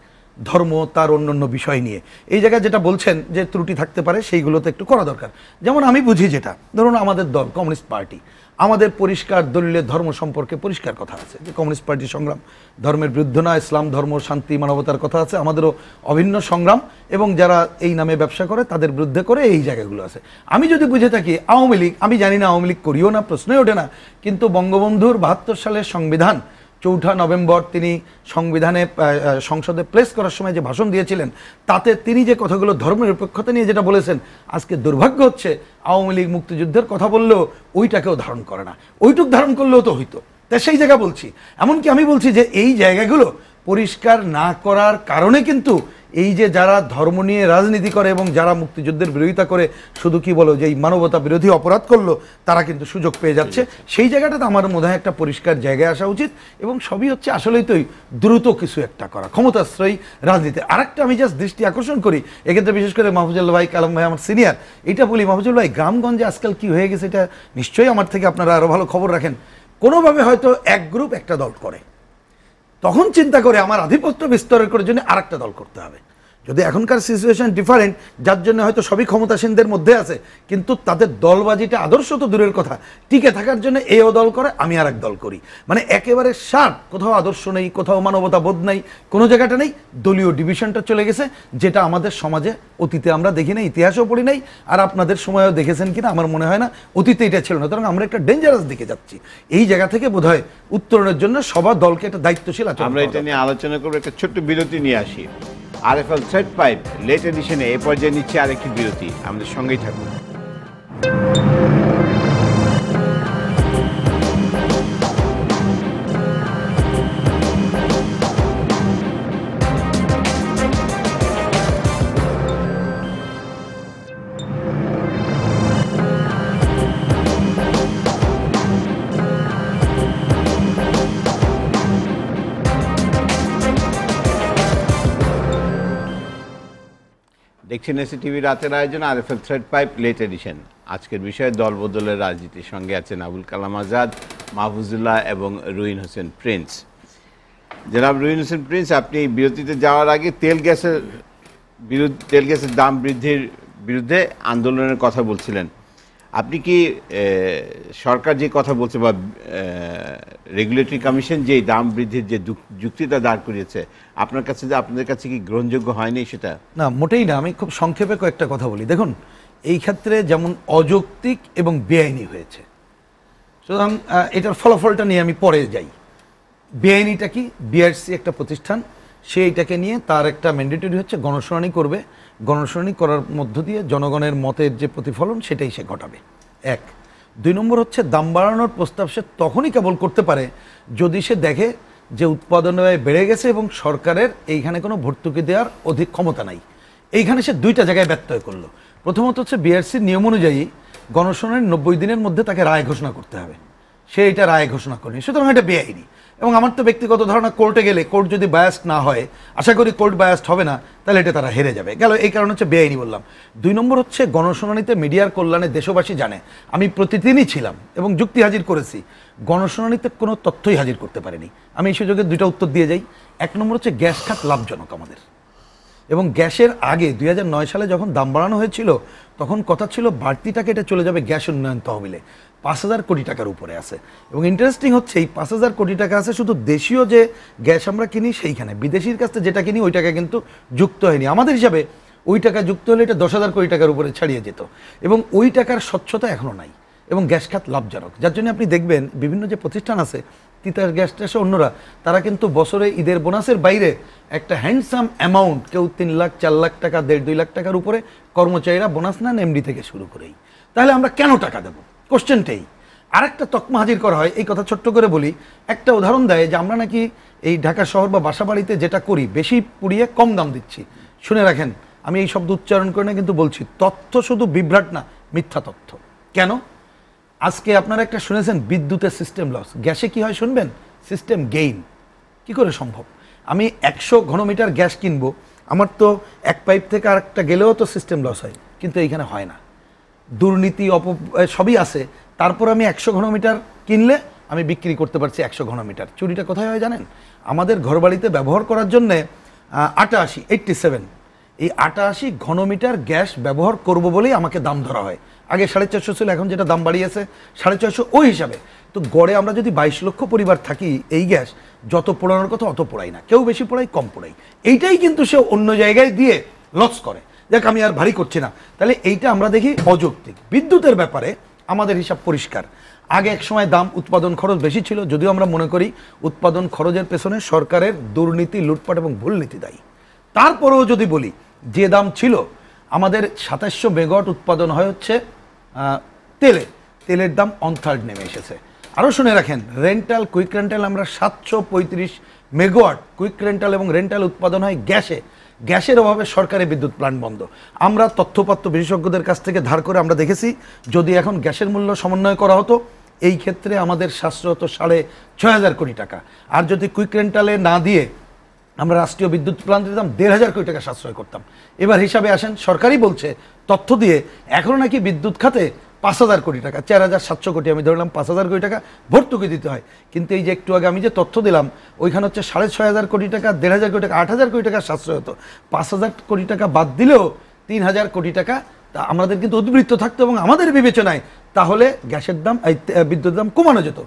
ধর্ম তার অন্য অন্য বিষয় নিয়ে এই জায়গায় যেটা বলছেন যে ত্রুটি থাকতে পারে সেইগুলোতে একটু করা দরকার যেমন আমি বুঝি যেটা ধরুন আমাদের দল কমিউনিস্ট পার্টি আমাদের পরিষ্কার দলিলে ধর্ম সম্পর্কে পরিষ্কার কথা আছে যে কমিউনিস্ট পার্টি সংগ্রাম ধর্মের বিরুদ্ধ না ইসলাম ধর্ম শান্তি মানবতার কথা আছে আমাদেরও অভিন্ন সংগ্রাম এবং যারা এই নামে ব্যবসা করে তাদের বিরুদ্ধে করে এই জায়গাগুলো আছে আমি যদি বুঝে থাকি আওয়ামী লীগ আমি জানি না আওয়ামী লীগ করিও না প্রশ্নই ওঠে না কিন্তু বঙ্গবন্ধুর বাহাত্তর সালের সংবিধান চৌঠা নভেম্বর তিনি সংবিধানে সংসদে প্লেস করার সময় যে ভাষণ দিয়েছিলেন তাতে তিনি যে কথাগুলো ধর্মনিরপেক্ষতা নিয়ে যেটা বলেছেন আজকে দুর্ভাগ্য হচ্ছে আওয়ামী লীগ মুক্তিযুদ্ধের কথা বললেও ওইটাকেও ধারণ করে না ওইটুক ধারণ করলেও তো হইতো তা সেই জায়গা বলছি এমনকি আমি বলছি যে এই জায়গাগুলো পরিষ্কার না করার কারণে কিন্তু এই যে যারা ধর্ম নিয়ে রাজনীতি করে এবং যারা মুক্তিযুদ্ধের বিরোধিতা করে শুধু কি বলো যে এই মানবতা বিরোধী অপরাধ করলো তারা কিন্তু সুযোগ পেয়ে যাচ্ছে সেই জায়গাটা তো আমার মনে হয় একটা পরিষ্কার জায়গায় আসা উচিত এবং সবই হচ্ছে আসলেই তো দ্রুত কিছু একটা করা ক্ষমতাশ্রয়ী রাজনীতি আরেকটা আমি জাস্ট দৃষ্টি আকর্ষণ করি এক্ষেত্রে বিশেষ করে মাহফুজুল্লাহ ভাই কালাম ভাই আমার সিনিয়র এটা বলি মাহফুজুল ভাই গ্রামগঞ্জে আজকাল কি হয়ে গেছে এটা নিশ্চয়ই আমার থেকে আপনারা আরও ভালো খবর রাখেন কোনোভাবে হয়তো এক গ্রুপ একটা দল করে তখন চিন্তা করে আমার আধিপত্য বিস্তারের জন্য আরেকটা দল করতে হবে যদি এখনকার সিচুয়েশন ডিফারেন্ট যার জন্য হয়তো সবই ক্ষমতাসীনদের মধ্যে আছে কিন্তু তাদের দলবাজিটা আদর্শ তো দূরের কথা টিকে থাকার জন্য এও দল করে আমি আর এক দল করি মানে একেবারে সার কোথাও আদর্শ নেই কোথাও মানবতা বোধ নেই কোনো জায়গাটা নেই দলীয় ডিভিশনটা চলে গেছে যেটা আমাদের সমাজে অতীতে আমরা দেখি না ইতিহাসও পড়ি নাই আর আপনাদের সময়ও দেখেছেন কিনা আমার মনে হয় না অতীতে এটা ছিল না তখন আমরা একটা ডেঞ্জারাস দিকে যাচ্ছি এই জায়গা থেকে বোধ উত্তরণের জন্য সবার দলকে একটা দায়িত্বশীল আচরণ আমরা এটা নিয়ে আলোচনা করবো
একটা ছোট্ট বিরতি নিয়ে আসি R F L set pipe late এডিশনে এ পর্যায়ে নিচ্ছে আরেকটি বিরতি আমাদের সঙ্গেই থাকুন দেখছেন এসি টিভি রাতের আয়োজন R F L thread pipe late edition আজকের বিষয়ে দলবদলের রাজনীতির সঙ্গে আছেন আবুল কালাম আজাদ মাহফুজুল্লাহ এবং রুইন হোসেন প্রিন্স জনাব রুইন হোসেন প্রিন্স আপনি বিরতিতে যাওয়ার আগে তেল গ্যাসের বিরুদ্ধে তেল গ্যাসের দাম বৃদ্ধির বিরুদ্ধে আন্দোলনের কথা বলছিলেন আপনি কি সরকার যে কথা বলছে বা রেগুলেটরি কমিশন যে দাম বৃদ্ধির যে যুক্তিটা দাঁড় করিয়েছে আপনার কাছে যে আপনাদের কাছে কি গ্রহণযোগ্য হয়নি সেটা
না মোটেই না আমি খুব সংক্ষেপে কয়েকটা কথা বলি দেখুন এই ক্ষেত্রে যেমন অযৌক্তিক এবং বেআইনি হয়েছে সুতরাং এটার ফলাফলটা নিয়ে আমি পরে যাই বেআইনিটা কি বিআরসি একটা প্রতিষ্ঠান সে এটাকে নিয়ে তার একটা ম্যান্ডেটরি হচ্ছে গণশুনানি করবে গণশুনানি করার মধ্য দিয়ে জনগণের মতের যে প্রতিফলন সেটাই সে ঘটাবে এক দুই নম্বর হচ্ছে দাম বাড়ানোর প্রস্তাব সে তখনই কেবল করতে পারে যদি সে দেখে যে উৎপাদন ব্যয় বেড়ে গেছে এবং সরকারের এইখানে কোনো ভর্তুকি দেওয়ার অধিক ক্ষমতা নাই এইখানে সে দুইটা জায়গায় ব্যত্যয় করলো প্রথমত হচ্ছে বিআরসির নিয়ম অনুযায়ী গণশুনানির নব্বই দিনের মধ্যে তাকে রায় ঘোষণা করতে হবে সে এটা রায় ঘোষণা করেনি সুতরাং এটা বেআইনি এবং আমার তো ব্যক্তিগত ধারণা কোর্টে গেলে কোর্ট যদি বায়াস্ট না হয় আশা করি কোর্ট বায়াস্ট হবে না তাহলে এটা তারা হেরে যাবে গেল এই কারণ হচ্ছে বেআইনি বললাম দুই নম্বর হচ্ছে গণশুনানিতে মিডিয়ার কল্যাণে দেশবাসী জানে আমি প্রতিদিনই ছিলাম এবং যুক্তি হাজির করেছি গণশুনানিতে কোনো তথ্যই হাজির করতে পারিনি আমি এই সুযোগে দুইটা উত্তর দিয়ে যাই এক নম্বর হচ্ছে গ্যাস খাত লাভজনক আমাদের এবং গ্যাসের আগে দুই সালে যখন দাম বাড়ানো হয়েছিল তখন কথা ছিল বাড়তিটাকে এটা চলে যাবে গ্যাস উন্নয়ন তহবিলে পাঁচ হাজার কোটি টাকার উপরে আছে এবং ইন্টারেস্টিং হচ্ছে এই পাঁচ হাজার কোটি টাকা আছে শুধু দেশীয় যে গ্যাস আমরা কিনি সেইখানে বিদেশির কাছ থেকে যেটা কিনি ওই টাকা কিন্তু যুক্ত হয়নি আমাদের হিসাবে ওই টাকা যুক্ত হলে এটা দশ হাজার কোটি টাকার উপরে ছাড়িয়ে যেত এবং ওই টাকার স্বচ্ছতা এখনও নাই এবং গ্যাস খাত লাভজনক যার জন্য আপনি দেখবেন বিভিন্ন যে প্রতিষ্ঠান আছে তিতাস গ্যাস ট্যাসে অন্যরা তারা কিন্তু বছরে ঈদের বোনাসের বাইরে একটা হ্যান্ডসাম অ্যামাউন্ট কেউ তিন লাখ চার লাখ টাকা দেড় দুই লাখ টাকার উপরে কর্মচারীরা বোনাস নেন এমডি থেকে শুরু করেই তাহলে আমরা কেন টাকা দেবো কোশ্চেনটাই আরেকটা তকমা হাজির করা হয় এই কথা ছোট্ট করে বলি একটা উদাহরণ দেয় যে আমরা নাকি এই ঢাকা শহর বা বাসাবাড়িতে যেটা করি বেশি পুড়িয়ে কম দাম দিচ্ছি শুনে রাখেন আমি এই শব্দ উচ্চারণ করে না কিন্তু বলছি তথ্য শুধু বিভ্রাট না মিথ্যা তথ্য কেন আজকে আপনারা একটা শুনেছেন বিদ্যুতের সিস্টেম লস গ্যাসে কি হয় শুনবেন সিস্টেম গেইন কি করে সম্ভব আমি একশো ঘনমিটার গ্যাস কিনবো আমার তো এক পাইপ থেকে আরেকটা গেলেও তো সিস্টেম লস হয় কিন্তু এইখানে হয় না দুর্নীতি অপ সবই আছে তারপর আমি একশো ঘনমিটার কিনলে আমি বিক্রি করতে পারছি একশো ঘনমিটার চুরিটা কোথায় হয় জানেন আমাদের ঘরবাড়িতে ব্যবহার করার জন্যে আটাশি এইট্টি সেভেন এই আটাশি ঘনমিটার গ্যাস ব্যবহার করব বলেই আমাকে দাম ধরা হয় আগে সাড়ে চারশো ছিল এখন যেটা দাম বাড়িয়েছে সাড়ে চারশো ওই হিসাবে তো গড়ে আমরা যদি বাইশ লক্ষ পরিবার থাকি এই গ্যাস যত পোড়ানোর কথা অত পোড়াই না কেউ বেশি পোড়াই কম পোড়াই এইটাই কিন্তু সে অন্য জায়গায় দিয়ে লস করে যাক আমি আর ভারী করছি না তাহলে এইটা আমরা দেখি অযৌক্তিক বিদ্যুতের ব্যাপারে আমাদের হিসাব পরিষ্কার আগে এক সময় দাম উৎপাদন খরচ বেশি ছিল যদিও আমরা মনে করি উৎপাদন খরচের পেছনে সরকারের দুর্নীতি লুটপাট এবং ভুল নীতি দায়ী তারপরেও যদি বলি যে দাম ছিল আমাদের সাতাশশো মেগাওয়াট উৎপাদন হয় হচ্ছে তেলে তেলের দাম অনথার্ড নেমে এসেছে আরও শুনে রাখেন রেন্টাল কুইক রেন্টাল আমরা সাতশো পঁয়ত্রিশ মেগাওয়াট কুইক রেন্টাল এবং রেন্টাল উৎপাদন হয় গ্যাসে গ্যাসের অভাবে সরকারি বিদ্যুৎ প্ল্যান্ট বন্ধ আমরা তথ্যপাত্র বিশেষজ্ঞদের কাছ থেকে ধার করে আমরা দেখেছি যদি এখন গ্যাসের মূল্য সমন্বয় করা হতো এই ক্ষেত্রে আমাদের সাশ্রয়ত সাড়ে ছয় হাজার কোটি টাকা আর যদি কুইক রেন্টালে না দিয়ে আমরা রাষ্ট্রীয় বিদ্যুৎ প্ল্যান্ট দিতাম দেড় হাজার কোটি টাকা সাশ্রয় করতাম এবার হিসাবে আসেন সরকারই বলছে তথ্য দিয়ে এখনও নাকি বিদ্যুৎ খাতে পাঁচ হাজার কোটি টাকা চার হাজার সাতশো কোটি আমি ধরলাম পাঁচ হাজার কোটি টাকা ভর্তুকি দিতে হয় কিন্তু এই যে একটু আগে আমি যে তথ্য দিলাম ওইখানে হচ্ছে সাড়ে ছয় হাজার কোটি টাকা দেড় হাজার কোটি টাকা আট হাজার কোটি টাকা সাশ্রয় হতো পাঁচ হাজার কোটি টাকা বাদ দিলেও তিন হাজার কোটি টাকা তা আমাদের কিন্তু উদ্বৃত্ত থাকতো এবং আমাদের বিবেচনায় তাহলে গ্যাসের দাম বিদ্যুতের দাম কমানো যেত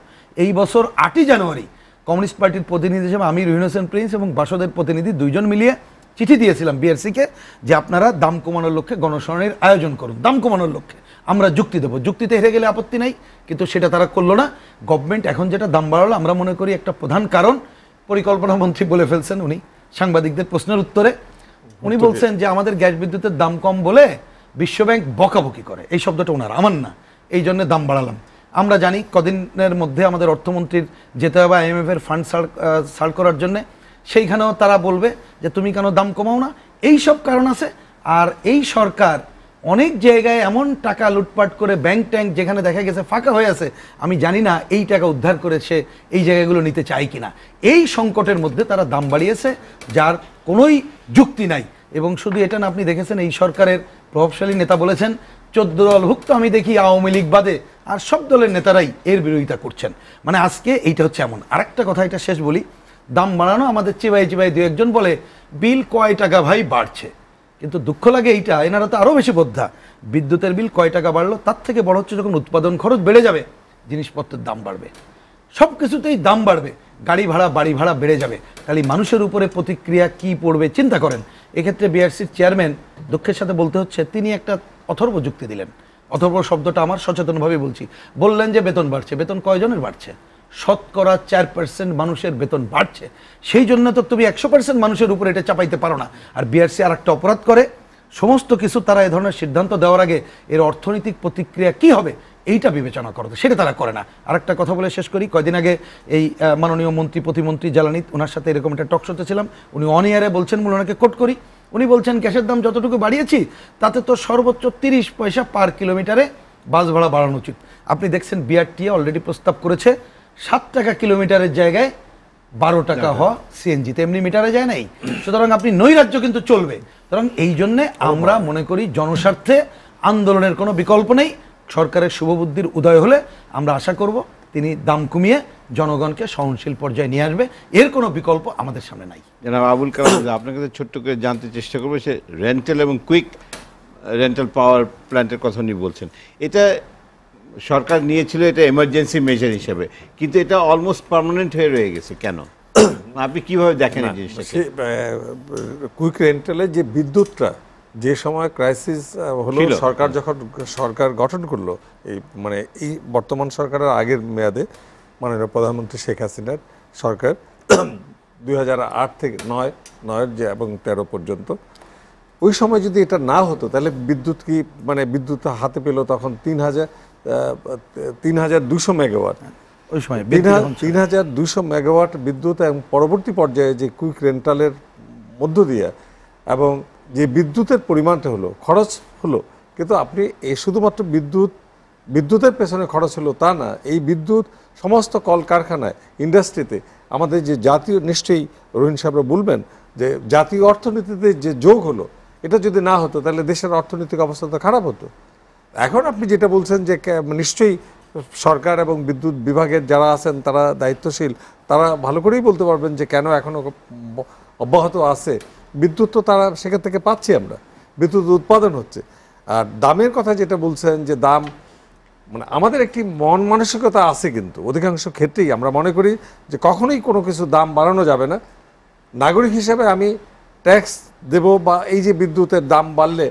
এই বছর আটই জানুয়ারি কমিউনিস্ট পার্টির প্রতিনিধি হিসেবে আমি রুহিন হোসেন প্রিন্স এবং বাসদের প্রতিনিধি দুইজন মিলিয়ে চিঠি দিয়েছিলাম বিআরসিকে যে আপনারা দাম কমানোর লক্ষ্যে গণসরণের আয়োজন করুন দাম কমানোর লক্ষ্যে আমরা যুক্তি দেবো যুক্তিতে হেরে গেলে আপত্তি নাই কিন্তু সেটা তারা করলো না গভর্নমেন্ট এখন যেটা দাম বাড়ালো আমরা মনে করি একটা প্রধান কারণ পরিকল্পনা মন্ত্রী বলে ফেলছেন উনি সাংবাদিকদের প্রশ্নের উত্তরে উনি বলছেন যে আমাদের গ্যাস বিদ্যুতের দাম কম বলে বিশ্বব্যাংক বকাবকি করে এই শব্দটা ওনার আমার না এই জন্য দাম বাড়ালাম আমরা জানি কদিনের মধ্যে আমাদের অর্থমন্ত্রীর যেতে হবে আইএমএফ এর ফান্ড সার্ড করার জন্যে সেইখানেও তারা বলবে যে তুমি কেন দাম কমাও না এই সব কারণ আছে আর এই সরকার অনেক জায়গায় এমন টাকা লুটপাট করে ব্যাংক ট্যাঙ্ক যেখানে দেখা গেছে ফাঁকা হয়ে আছে আমি জানি না এই টাকা উদ্ধার করে সে এই জায়গাগুলো নিতে চায় কিনা এই সংকটের মধ্যে তারা দাম বাড়িয়েছে যার কোনোই যুক্তি নাই এবং শুধু এটা না আপনি দেখেছেন এই সরকারের প্রভাবশালী নেতা বলেছেন চোদ্দ দলভুক্ত আমি দেখি আওয়ামী লীগ বাদে আর সব দলের নেতারাই এর বিরোধিতা করছেন মানে আজকে এইটা হচ্ছে এমন আরেকটা কথা এটা শেষ বলি দাম বাড়ানো আমাদের চিবাই চিবাই দু একজন বলে বিল কয় টাকা ভাই বাড়ছে কিন্তু দুঃখ লাগে এইটা এনারা তো আরও বেশি বোদ্ধা বিদ্যুতের বিল কয় টাকা বাড়লো তার থেকে বড় হচ্ছে যখন উৎপাদন খরচ বেড়ে যাবে জিনিসপত্রের দাম বাড়বে সব কিছুতেই দাম বাড়বে গাড়ি ভাড়া বাড়ি ভাড়া বেড়ে যাবে তাহলে মানুষের উপরে প্রতিক্রিয়া কি পড়বে চিন্তা করেন এক্ষেত্রে বিআরসির চেয়ারম্যান দুঃখের সাথে বলতে হচ্ছে তিনি একটা অথর্ব যুক্তি দিলেন অথর্ব শব্দটা আমার সচেতনভাবে বলছি বললেন যে বেতন বাড়ছে বেতন কয়জনের বাড়ছে শতকরা চার পার্সেন্ট মানুষের বেতন বাড়ছে সেই জন্য তো তুমি একশো পার্সেন্ট মানুষের উপরে এটা চাপাইতে পারো না আর বিআরসি আর একটা অপরাধ করে সমস্ত কিছু তারা এ ধরনের সিদ্ধান্ত দেওয়ার আগে এর অর্থনৈতিক প্রতিক্রিয়া কি হবে এইটা বিবেচনা করতো সেটা তারা করে না আরেকটা কথা বলে শেষ করি কয়দিন আগে এই মাননীয় মন্ত্রী প্রতিমন্ত্রী জ্বালানি ওনার সাথে এরকম একটা টক শোতে ছিলাম উনি অন ইয়ারে বলছেন বলে ওনাকে কোট করি উনি বলছেন গ্যাসের দাম যতটুকু বাড়িয়েছি তাতে তো সর্বোচ্চ তিরিশ পয়সা পার কিলোমিটারে বাস ভাড়া বাড়ানো উচিত আপনি দেখছেন বিআরটিএ অলরেডি প্রস্তাব করেছে সাত টাকা কিলোমিটারের জায়গায় বারো টাকা হওয়া সিএনজি তো এমনি মিটারে যায় নাই সুতরাং আপনি নৈরাজ্য কিন্তু চলবে সুতরাং এই জন্যে আমরা মনে করি জনস্বার্থে আন্দোলনের কোনো বিকল্প নেই সরকারের শুভবুদ্ধির উদয় হলে আমরা আশা করব তিনি দাম কমিয়ে জনগণকে সহনশীল পর্যায়ে নিয়ে আসবে এর কোনো বিকল্প আমাদের সামনে নাই
জানাব আবুল কালাম আপনার কাছে ছোট্ট করে জানতে চেষ্টা করবো সে রেন্টাল এবং কুইক রেন্টাল পাওয়ার প্ল্যান্টের কথা নিয়ে বলছেন এটা সরকার নিয়েছিল এটা এমার্জেন্সি মেজার হিসেবে কিন্তু এটা অলমোস্ট পার্মানেন্ট হয়ে রয়ে গেছে কেন আপনি কিভাবে দেখেন কুইক রেন্টালে যে বিদ্যুৎটা যে সময়
ক্রাইসিস হলো সরকার যখন সরকার গঠন করলো এই মানে এই বর্তমান সরকারের আগের মেয়াদে মাননীয় প্রধানমন্ত্রী শেখ হাসিনার সরকার দুই থেকে নয় নয় যে এবং ১৩ পর্যন্ত ওই সময় যদি এটা না হতো তাহলে বিদ্যুৎ কি মানে বিদ্যুৎ হাতে পেল তখন তিন হাজার তিন হাজার দুশো মেগাওয়াট ওই সময় তিন হাজার দুশো মেগাওয়াট বিদ্যুৎ এবং পরবর্তী পর্যায়ে যে কুইক রেন্টালের মধ্য দিয়ে এবং যে বিদ্যুতের পরিমাণটা হলো খরচ হলো কিন্তু আপনি এ শুধুমাত্র বিদ্যুৎ বিদ্যুতের পেছনে খরচ হলো তা না এই বিদ্যুৎ সমস্ত কলকারখানায় ইন্ডাস্ট্রিতে আমাদের যে জাতীয় নিশ্চয়ই রোহিন সাহেবরা বলবেন যে জাতীয় অর্থনীতিতে যে যোগ হলো এটা যদি না হতো তাহলে দেশের অর্থনৈতিক অবস্থা তো খারাপ হতো এখন আপনি যেটা বলছেন যে মানে নিশ্চয়ই সরকার এবং বিদ্যুৎ বিভাগের যারা আছেন তারা দায়িত্বশীল তারা ভালো করেই বলতে পারবেন যে কেন এখনও অব্যাহত আছে বিদ্যুৎ তো তারা সেখান থেকে পাচ্ছি আমরা বিদ্যুৎ উৎপাদন হচ্ছে আর দামের কথা যেটা বলছেন যে দাম মানে আমাদের একটি মন মানসিকতা আছে কিন্তু অধিকাংশ ক্ষেত্রেই আমরা মনে করি যে কখনোই কোনো কিছু দাম বাড়ানো যাবে না নাগরিক হিসেবে আমি ট্যাক্স দেব বা এই যে বিদ্যুতের দাম বাড়লে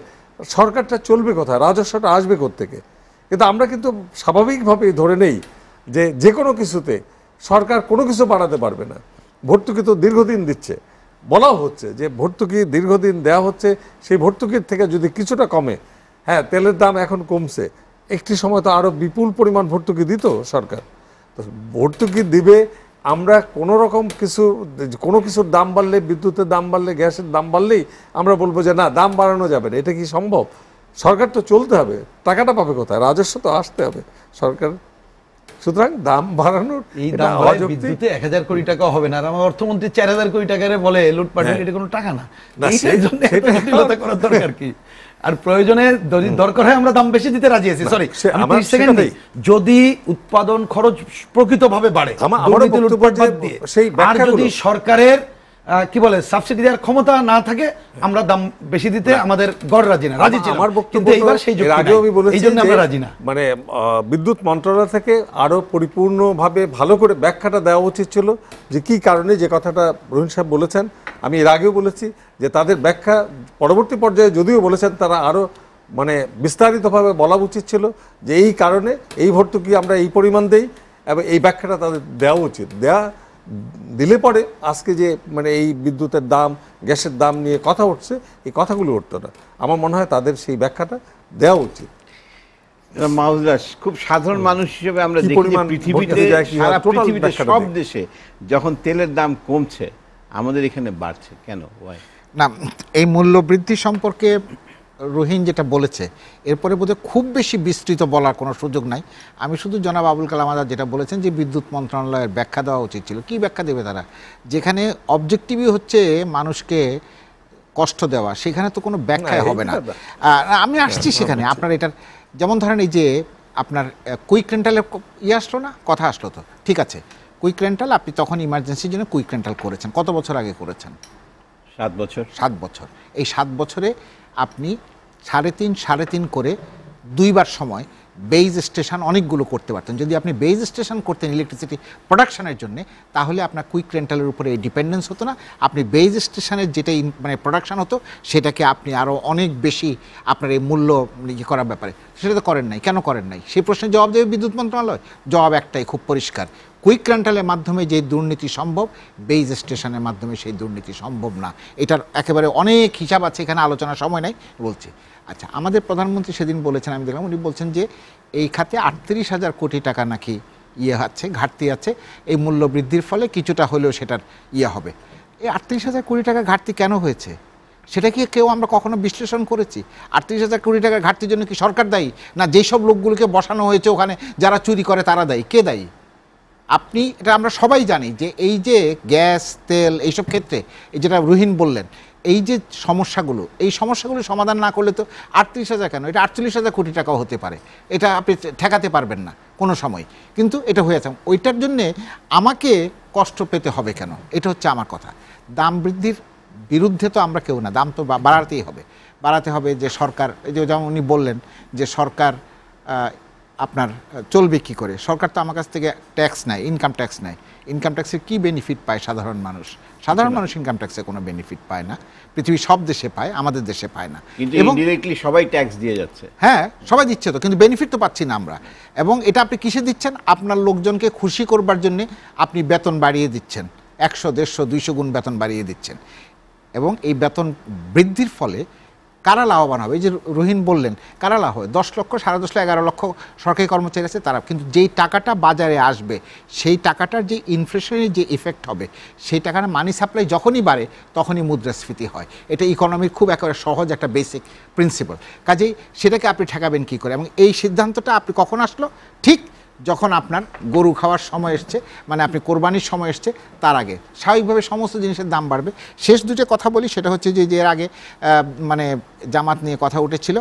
সরকারটা চলবে কোথায় রাজস্বটা আসবে থেকে কিন্তু আমরা কিন্তু স্বাভাবিকভাবেই ধরে নেই যে যে কোনো কিছুতে সরকার কোনো কিছু বাড়াতে পারবে না ভর্তুকি তো দীর্ঘদিন দিচ্ছে বলাও হচ্ছে যে ভর্তুকি দীর্ঘদিন দেওয়া হচ্ছে সেই ভর্তুকির থেকে যদি কিছুটা কমে হ্যাঁ তেলের দাম এখন কমছে একটি সময় তো আরও বিপুল পরিমাণ ভর্তুকি দিত সরকার তো ভর্তুকি দিবে আমরা কোনো রকম কিছু কোনো কিছুর দাম বাড়লে বিদ্যুতের দাম বাড়লে গ্যাসের দাম বাড়লেই আমরা বলবো যে না দাম বাড়ানো যাবে না এটা কি সম্ভব সরকার তো চলতে হবে টাকাটা পাবে কোথায় রাজস্ব তো আসতে হবে সরকার সুতরাং দাম বাড়ানোর
এই দাম বিদ্যুতে এক হাজার কোটি টাকা হবে না আমার অর্থমন্ত্রী চার হাজার কোটি টাকারে বলে লুটপাট হ্যাঁ। এটা কোনো টাকা না সেই জন্য করার দরকার কি আর প্রয়োজনে যদি দরকার হয় আমরা দাম বেশি দিতে রাজি আছি সরি যদি উৎপাদন খরচ প্রকৃতভাবে বাড়ে সেই আর যদি সরকারের কি বলে সাবসিডি দেওয়ার ক্ষমতা না থাকে আমরা দাম বেশি দিতে আমাদের গড় রাজি না রাজি ছিল কিন্তু এইবার সেই আগে আমি বলেছি এই জন্য আমরা রাজি না
মানে বিদ্যুৎ মন্ত্রণালয় থেকে আরও পরিপূর্ণভাবে ভালো করে ব্যাখ্যাটা দেওয়া উচিত ছিল যে কি কারণে যে কথাটা রোহিন সাহেব বলেছেন আমি এর আগেও বলেছি যে তাদের ব্যাখ্যা পরবর্তী পর্যায়ে যদিও বলেছেন তারা আরও মানে বিস্তারিতভাবে বলা উচিত ছিল যে এই কারণে এই ভর্তুকি আমরা এই পরিমাণ দেই এবং এই ব্যাখ্যাটা তাদের দেওয়া উচিত দেওয়া দিলে পরে আজকে যে মানে এই বিদ্যুতের দাম গ্যাসের দাম নিয়ে কথা উঠছে এই কথাগুলো উঠতো না আমার মনে হয় তাদের
সেই ব্যাখ্যাটা দেওয়া উচিত খুব সাধারণ মানুষ হিসেবে আমরা পৃথিবীতে পৃথিবীতে সব দেশে যখন তেলের দাম কমছে আমাদের এখানে বাড়ছে কেন
না এই মূল্য বৃদ্ধি সম্পর্কে রোহিন যেটা বলেছে এরপরে বোধহয় খুব বেশি বিস্তৃত বলার কোনো সুযোগ নাই আমি শুধু জনাব আবুল কালাম আজাদ যেটা বলেছেন যে বিদ্যুৎ মন্ত্রণালয়ের ব্যাখ্যা দেওয়া উচিত ছিল কী ব্যাখ্যা দেবে তারা যেখানে অবজেক্টিভই হচ্ছে মানুষকে কষ্ট দেওয়া সেখানে তো কোনো ব্যাখ্যা হবে না আমি আসছি হ্যাঁ, সেখানে আপনার এটার যেমন ধরেন এই যে আপনার কুইক রেন্টালের ইয়ে আসলো না কথা আসলো তো ঠিক আছে কুইক রেন্টাল আপনি তখন ইমার্জেন্সির জন্য কুইক রেন্টাল করেছেন কত বছর আগে করেছেন সাত বছর সাত বছর এই সাত বছরে আপনি সাড়ে তিন সাড়ে তিন করে দুইবার সময় বেইজ স্টেশন অনেকগুলো করতে পারতেন যদি আপনি বেইজ স্টেশন করতেন ইলেকট্রিসিটি প্রোডাকশানের জন্য তাহলে আপনার কুইক রেন্টালের উপরে এই ডিপেন্ডেন্স হতো না আপনি বেইজ স্টেশনের যেটা মানে প্রোডাকশান হতো সেটাকে আপনি আরও অনেক বেশি আপনার এই মূল্য ইয়ে করার ব্যাপারে সেটা তো করেন নাই কেন করেন নাই সেই প্রশ্নের জবাব দেবে বিদ্যুৎ মন্ত্রণালয় জবাব একটাই খুব পরিষ্কার কুইক রেন্টালের মাধ্যমে যে দুর্নীতি সম্ভব বেইজ স্টেশনের মাধ্যমে সেই দুর্নীতি সম্ভব না এটার একেবারে অনেক হিসাব আছে এখানে আলোচনা সময় নেই বলছি আচ্ছা আমাদের প্রধানমন্ত্রী সেদিন বলেছেন আমি দেখলাম উনি বলছেন যে এই খাতে আটত্রিশ হাজার কোটি টাকা নাকি ইয়ে আছে ঘাটতি আছে এই মূল্য বৃদ্ধির ফলে কিছুটা হলেও সেটার ইয়ে হবে এই আটত্রিশ হাজার কোটি টাকা ঘাটতি কেন হয়েছে সেটা কি কেউ আমরা কখনো বিশ্লেষণ করেছি আটত্রিশ হাজার কোটি টাকা ঘাটতির জন্য কি সরকার দায়ী না যেসব লোকগুলোকে বসানো হয়েছে ওখানে যারা চুরি করে তারা দায়ী কে দায়ী আপনি এটা আমরা সবাই জানি যে এই যে গ্যাস তেল এইসব ক্ষেত্রে এই যেটা রুহিন বললেন এই যে সমস্যাগুলো এই সমস্যাগুলো সমাধান না করলে তো আটত্রিশ হাজার কেন এটা আটচল্লিশ হাজার কোটি টাকাও হতে পারে এটা আপনি ঠেকাতে পারবেন না কোনো সময় কিন্তু এটা হয়েছে ওইটার জন্যে আমাকে কষ্ট পেতে হবে কেন এটা হচ্ছে আমার কথা দাম বৃদ্ধির বিরুদ্ধে তো আমরা কেউ না দাম তো বাড়াতেই হবে বাড়াতে হবে যে সরকার এই যে যেমন উনি বললেন যে সরকার আপনার চলবে কি করে সরকার তো আমার কাছ থেকে ট্যাক্স নেয় ইনকাম ট্যাক্স নেয় ইনকাম ট্যাক্সের কি বেনিফিট পায় সাধারণ মানুষ সাধারণ আচ্ছা। মানুষ ইনকাম ট্যাক্সে কোনো বেনিফিট পায় না পৃথিবীর সব দেশে পায় আমাদের দেশে পায় না এবং সবাই ট্যাক্স দিয়ে যাচ্ছে হ্যাঁ সবাই দিচ্ছে তো কিন্তু বেনিফিট তো পাচ্ছি না আমরা এবং এটা আপনি কিসে দিচ্ছেন আপনার লোকজনকে খুশি করবার জন্যে আপনি বেতন বাড়িয়ে দিচ্ছেন একশো দেড়শো দুইশো গুণ বেতন বাড়িয়ে দিচ্ছেন এবং এই বেতন বৃদ্ধির ফলে কারা লাভবান হবে এই যে রোহিন বললেন কারা লাভ হবে দশ লক্ষ সাড়ে দশ লক্ষ এগারো লক্ষ সরকারি কর্মচারী আছে তারা কিন্তু যেই টাকাটা বাজারে আসবে সেই টাকাটার যে ইনফ্লেশনের যে ইফেক্ট হবে সেই টাকাটা মানি সাপ্লাই যখনই বাড়ে তখনই মুদ্রাস্ফীতি হয় এটা ইকোনমির খুব একেবারে সহজ একটা বেসিক প্রিন্সিপাল কাজেই সেটাকে আপনি ঠেকাবেন কী করে এবং এই সিদ্ধান্তটা আপনি কখন আসলো ঠিক যখন আপনার গরু খাওয়ার সময় এসছে মানে আপনি কোরবানির সময় এসছে তার আগে স্বাভাবিকভাবে সমস্ত জিনিসের দাম বাড়বে শেষ দুটো কথা বলি সেটা হচ্ছে যে এর আগে মানে জামাত নিয়ে কথা উঠেছিল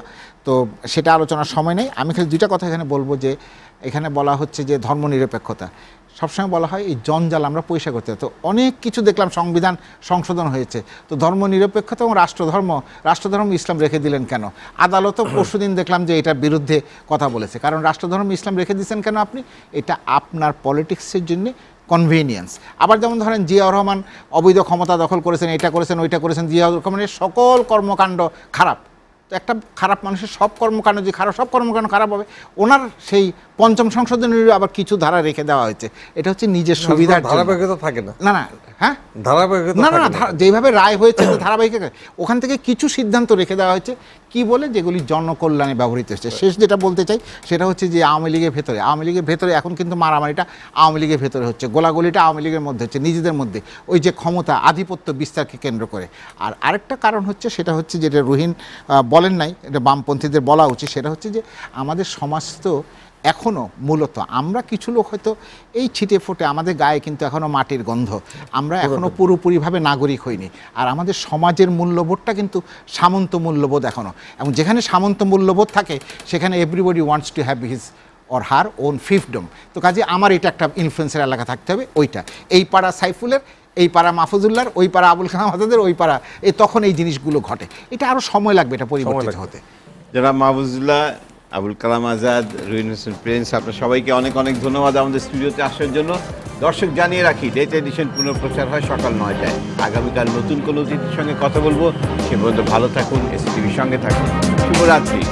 তো সেটা আলোচনার সময় নেই আমি খালি দুইটা কথা এখানে বলবো যে এখানে বলা হচ্ছে যে ধর্মনিরপেক্ষতা সবসময় বলা হয় এই জঞ্জাল আমরা পয়সা করতে তো অনেক কিছু দেখলাম সংবিধান সংশোধন হয়েছে তো ধর্ম নিরপেক্ষতা এবং রাষ্ট্রধর্ম রাষ্ট্রধর্ম ইসলাম রেখে দিলেন কেন আদালতও পরশুদিন দেখলাম যে এটার বিরুদ্ধে কথা বলেছে কারণ রাষ্ট্রধর্ম ইসলাম রেখে দিয়েছেন কেন আপনি এটা আপনার পলিটিক্সের জন্যে কনভিনিয়েন্স আবার যেমন ধরেন জিয়াউর রহমান অবৈধ ক্ষমতা দখল করেছেন এটা করেছেন ওইটা করেছেন জিয়াউর রহমানের সকল কর্মকাণ্ড খারাপ তো একটা খারাপ মানুষের সব কর্মকাণ্ড যে খারাপ সব কর্মকাণ্ড খারাপ হবে ওনার সেই পঞ্চম সংশোধনের আবার কিছু ধারা রেখে দেওয়া হয়েছে এটা হচ্ছে নিজের সুবিধার ধারাবাহিকতা থাকে না না না হ্যাঁ
ধারাবাহিকতা না না
যেভাবে রায় হয়েছে ধারাবাহিকতা ওখান থেকে কিছু সিদ্ধান্ত রেখে দেওয়া হয়েছে কি বলে যেগুলি জনকল্যাণে ব্যবহৃত হচ্ছে হ্যাঁ। শেষ যেটা বলতে চাই সেটা হচ্ছে যে আওয়ামী লীগের ভেতরে আওয়ামী লীগের ভেতরে এখন কিন্তু মারামারিটা আওয়ামী লীগের ভেতরে হচ্ছে গোলাগুলিটা আওয়ামী লীগের মধ্যে হচ্ছে নিজেদের মধ্যে ওই যে ক্ষমতা আধিপত্য বিস্তারকে কেন্দ্র করে আর আরেকটা কারণ হচ্ছে সেটা হচ্ছে যেটা রুহিন বলেন নাই এটা বামপন্থীদের বলা উচিত সেটা হচ্ছে যে আমাদের সমাজ তো এখনও মূলত আমরা কিছু লোক হয়তো এই ছিটে ফোটে আমাদের গায়ে কিন্তু এখনও মাটির গন্ধ আমরা এখনও পুরোপুরিভাবে নাগরিক হইনি আর আমাদের সমাজের মূল্যবোধটা কিন্তু সামন্ত মূল্যবোধ এখনও এবং যেখানে সামন্ত মূল্যবোধ থাকে সেখানে everybody wants to have his or her own fiefdom তো কাজে আমার এটা একটা ইনফ্লুয়েন্সের এলাকা থাকতে হবে ওইটা এই পাড়া সাইফুলের এই পাড়া মাহফুজুল্লাহর ওই পাড়া আবুল খান আজাদের ওই পাড়া এই তখন এই জিনিসগুলো ঘটে এটা আরও সময় লাগবে এটা পরিবর্তিত
হতে যারা মাহফুজুল্লাহ আবুল কালাম আজাদ রুইন হোসেন প্রিন্স আপনার সবাইকে অনেক অনেক ধন্যবাদ আমাদের স্টুডিওতে আসার জন্য দর্শক জানিয়ে রাখি ডেট এডিশন পুনঃপ্রচার হয় সকাল নয়টায় আগামীকাল নতুন কোনো অতিথির সঙ্গে কথা বলবো সে পর্যন্ত ভালো থাকুন এসটিভির সঙ্গে থাকুন শুভরাত্রি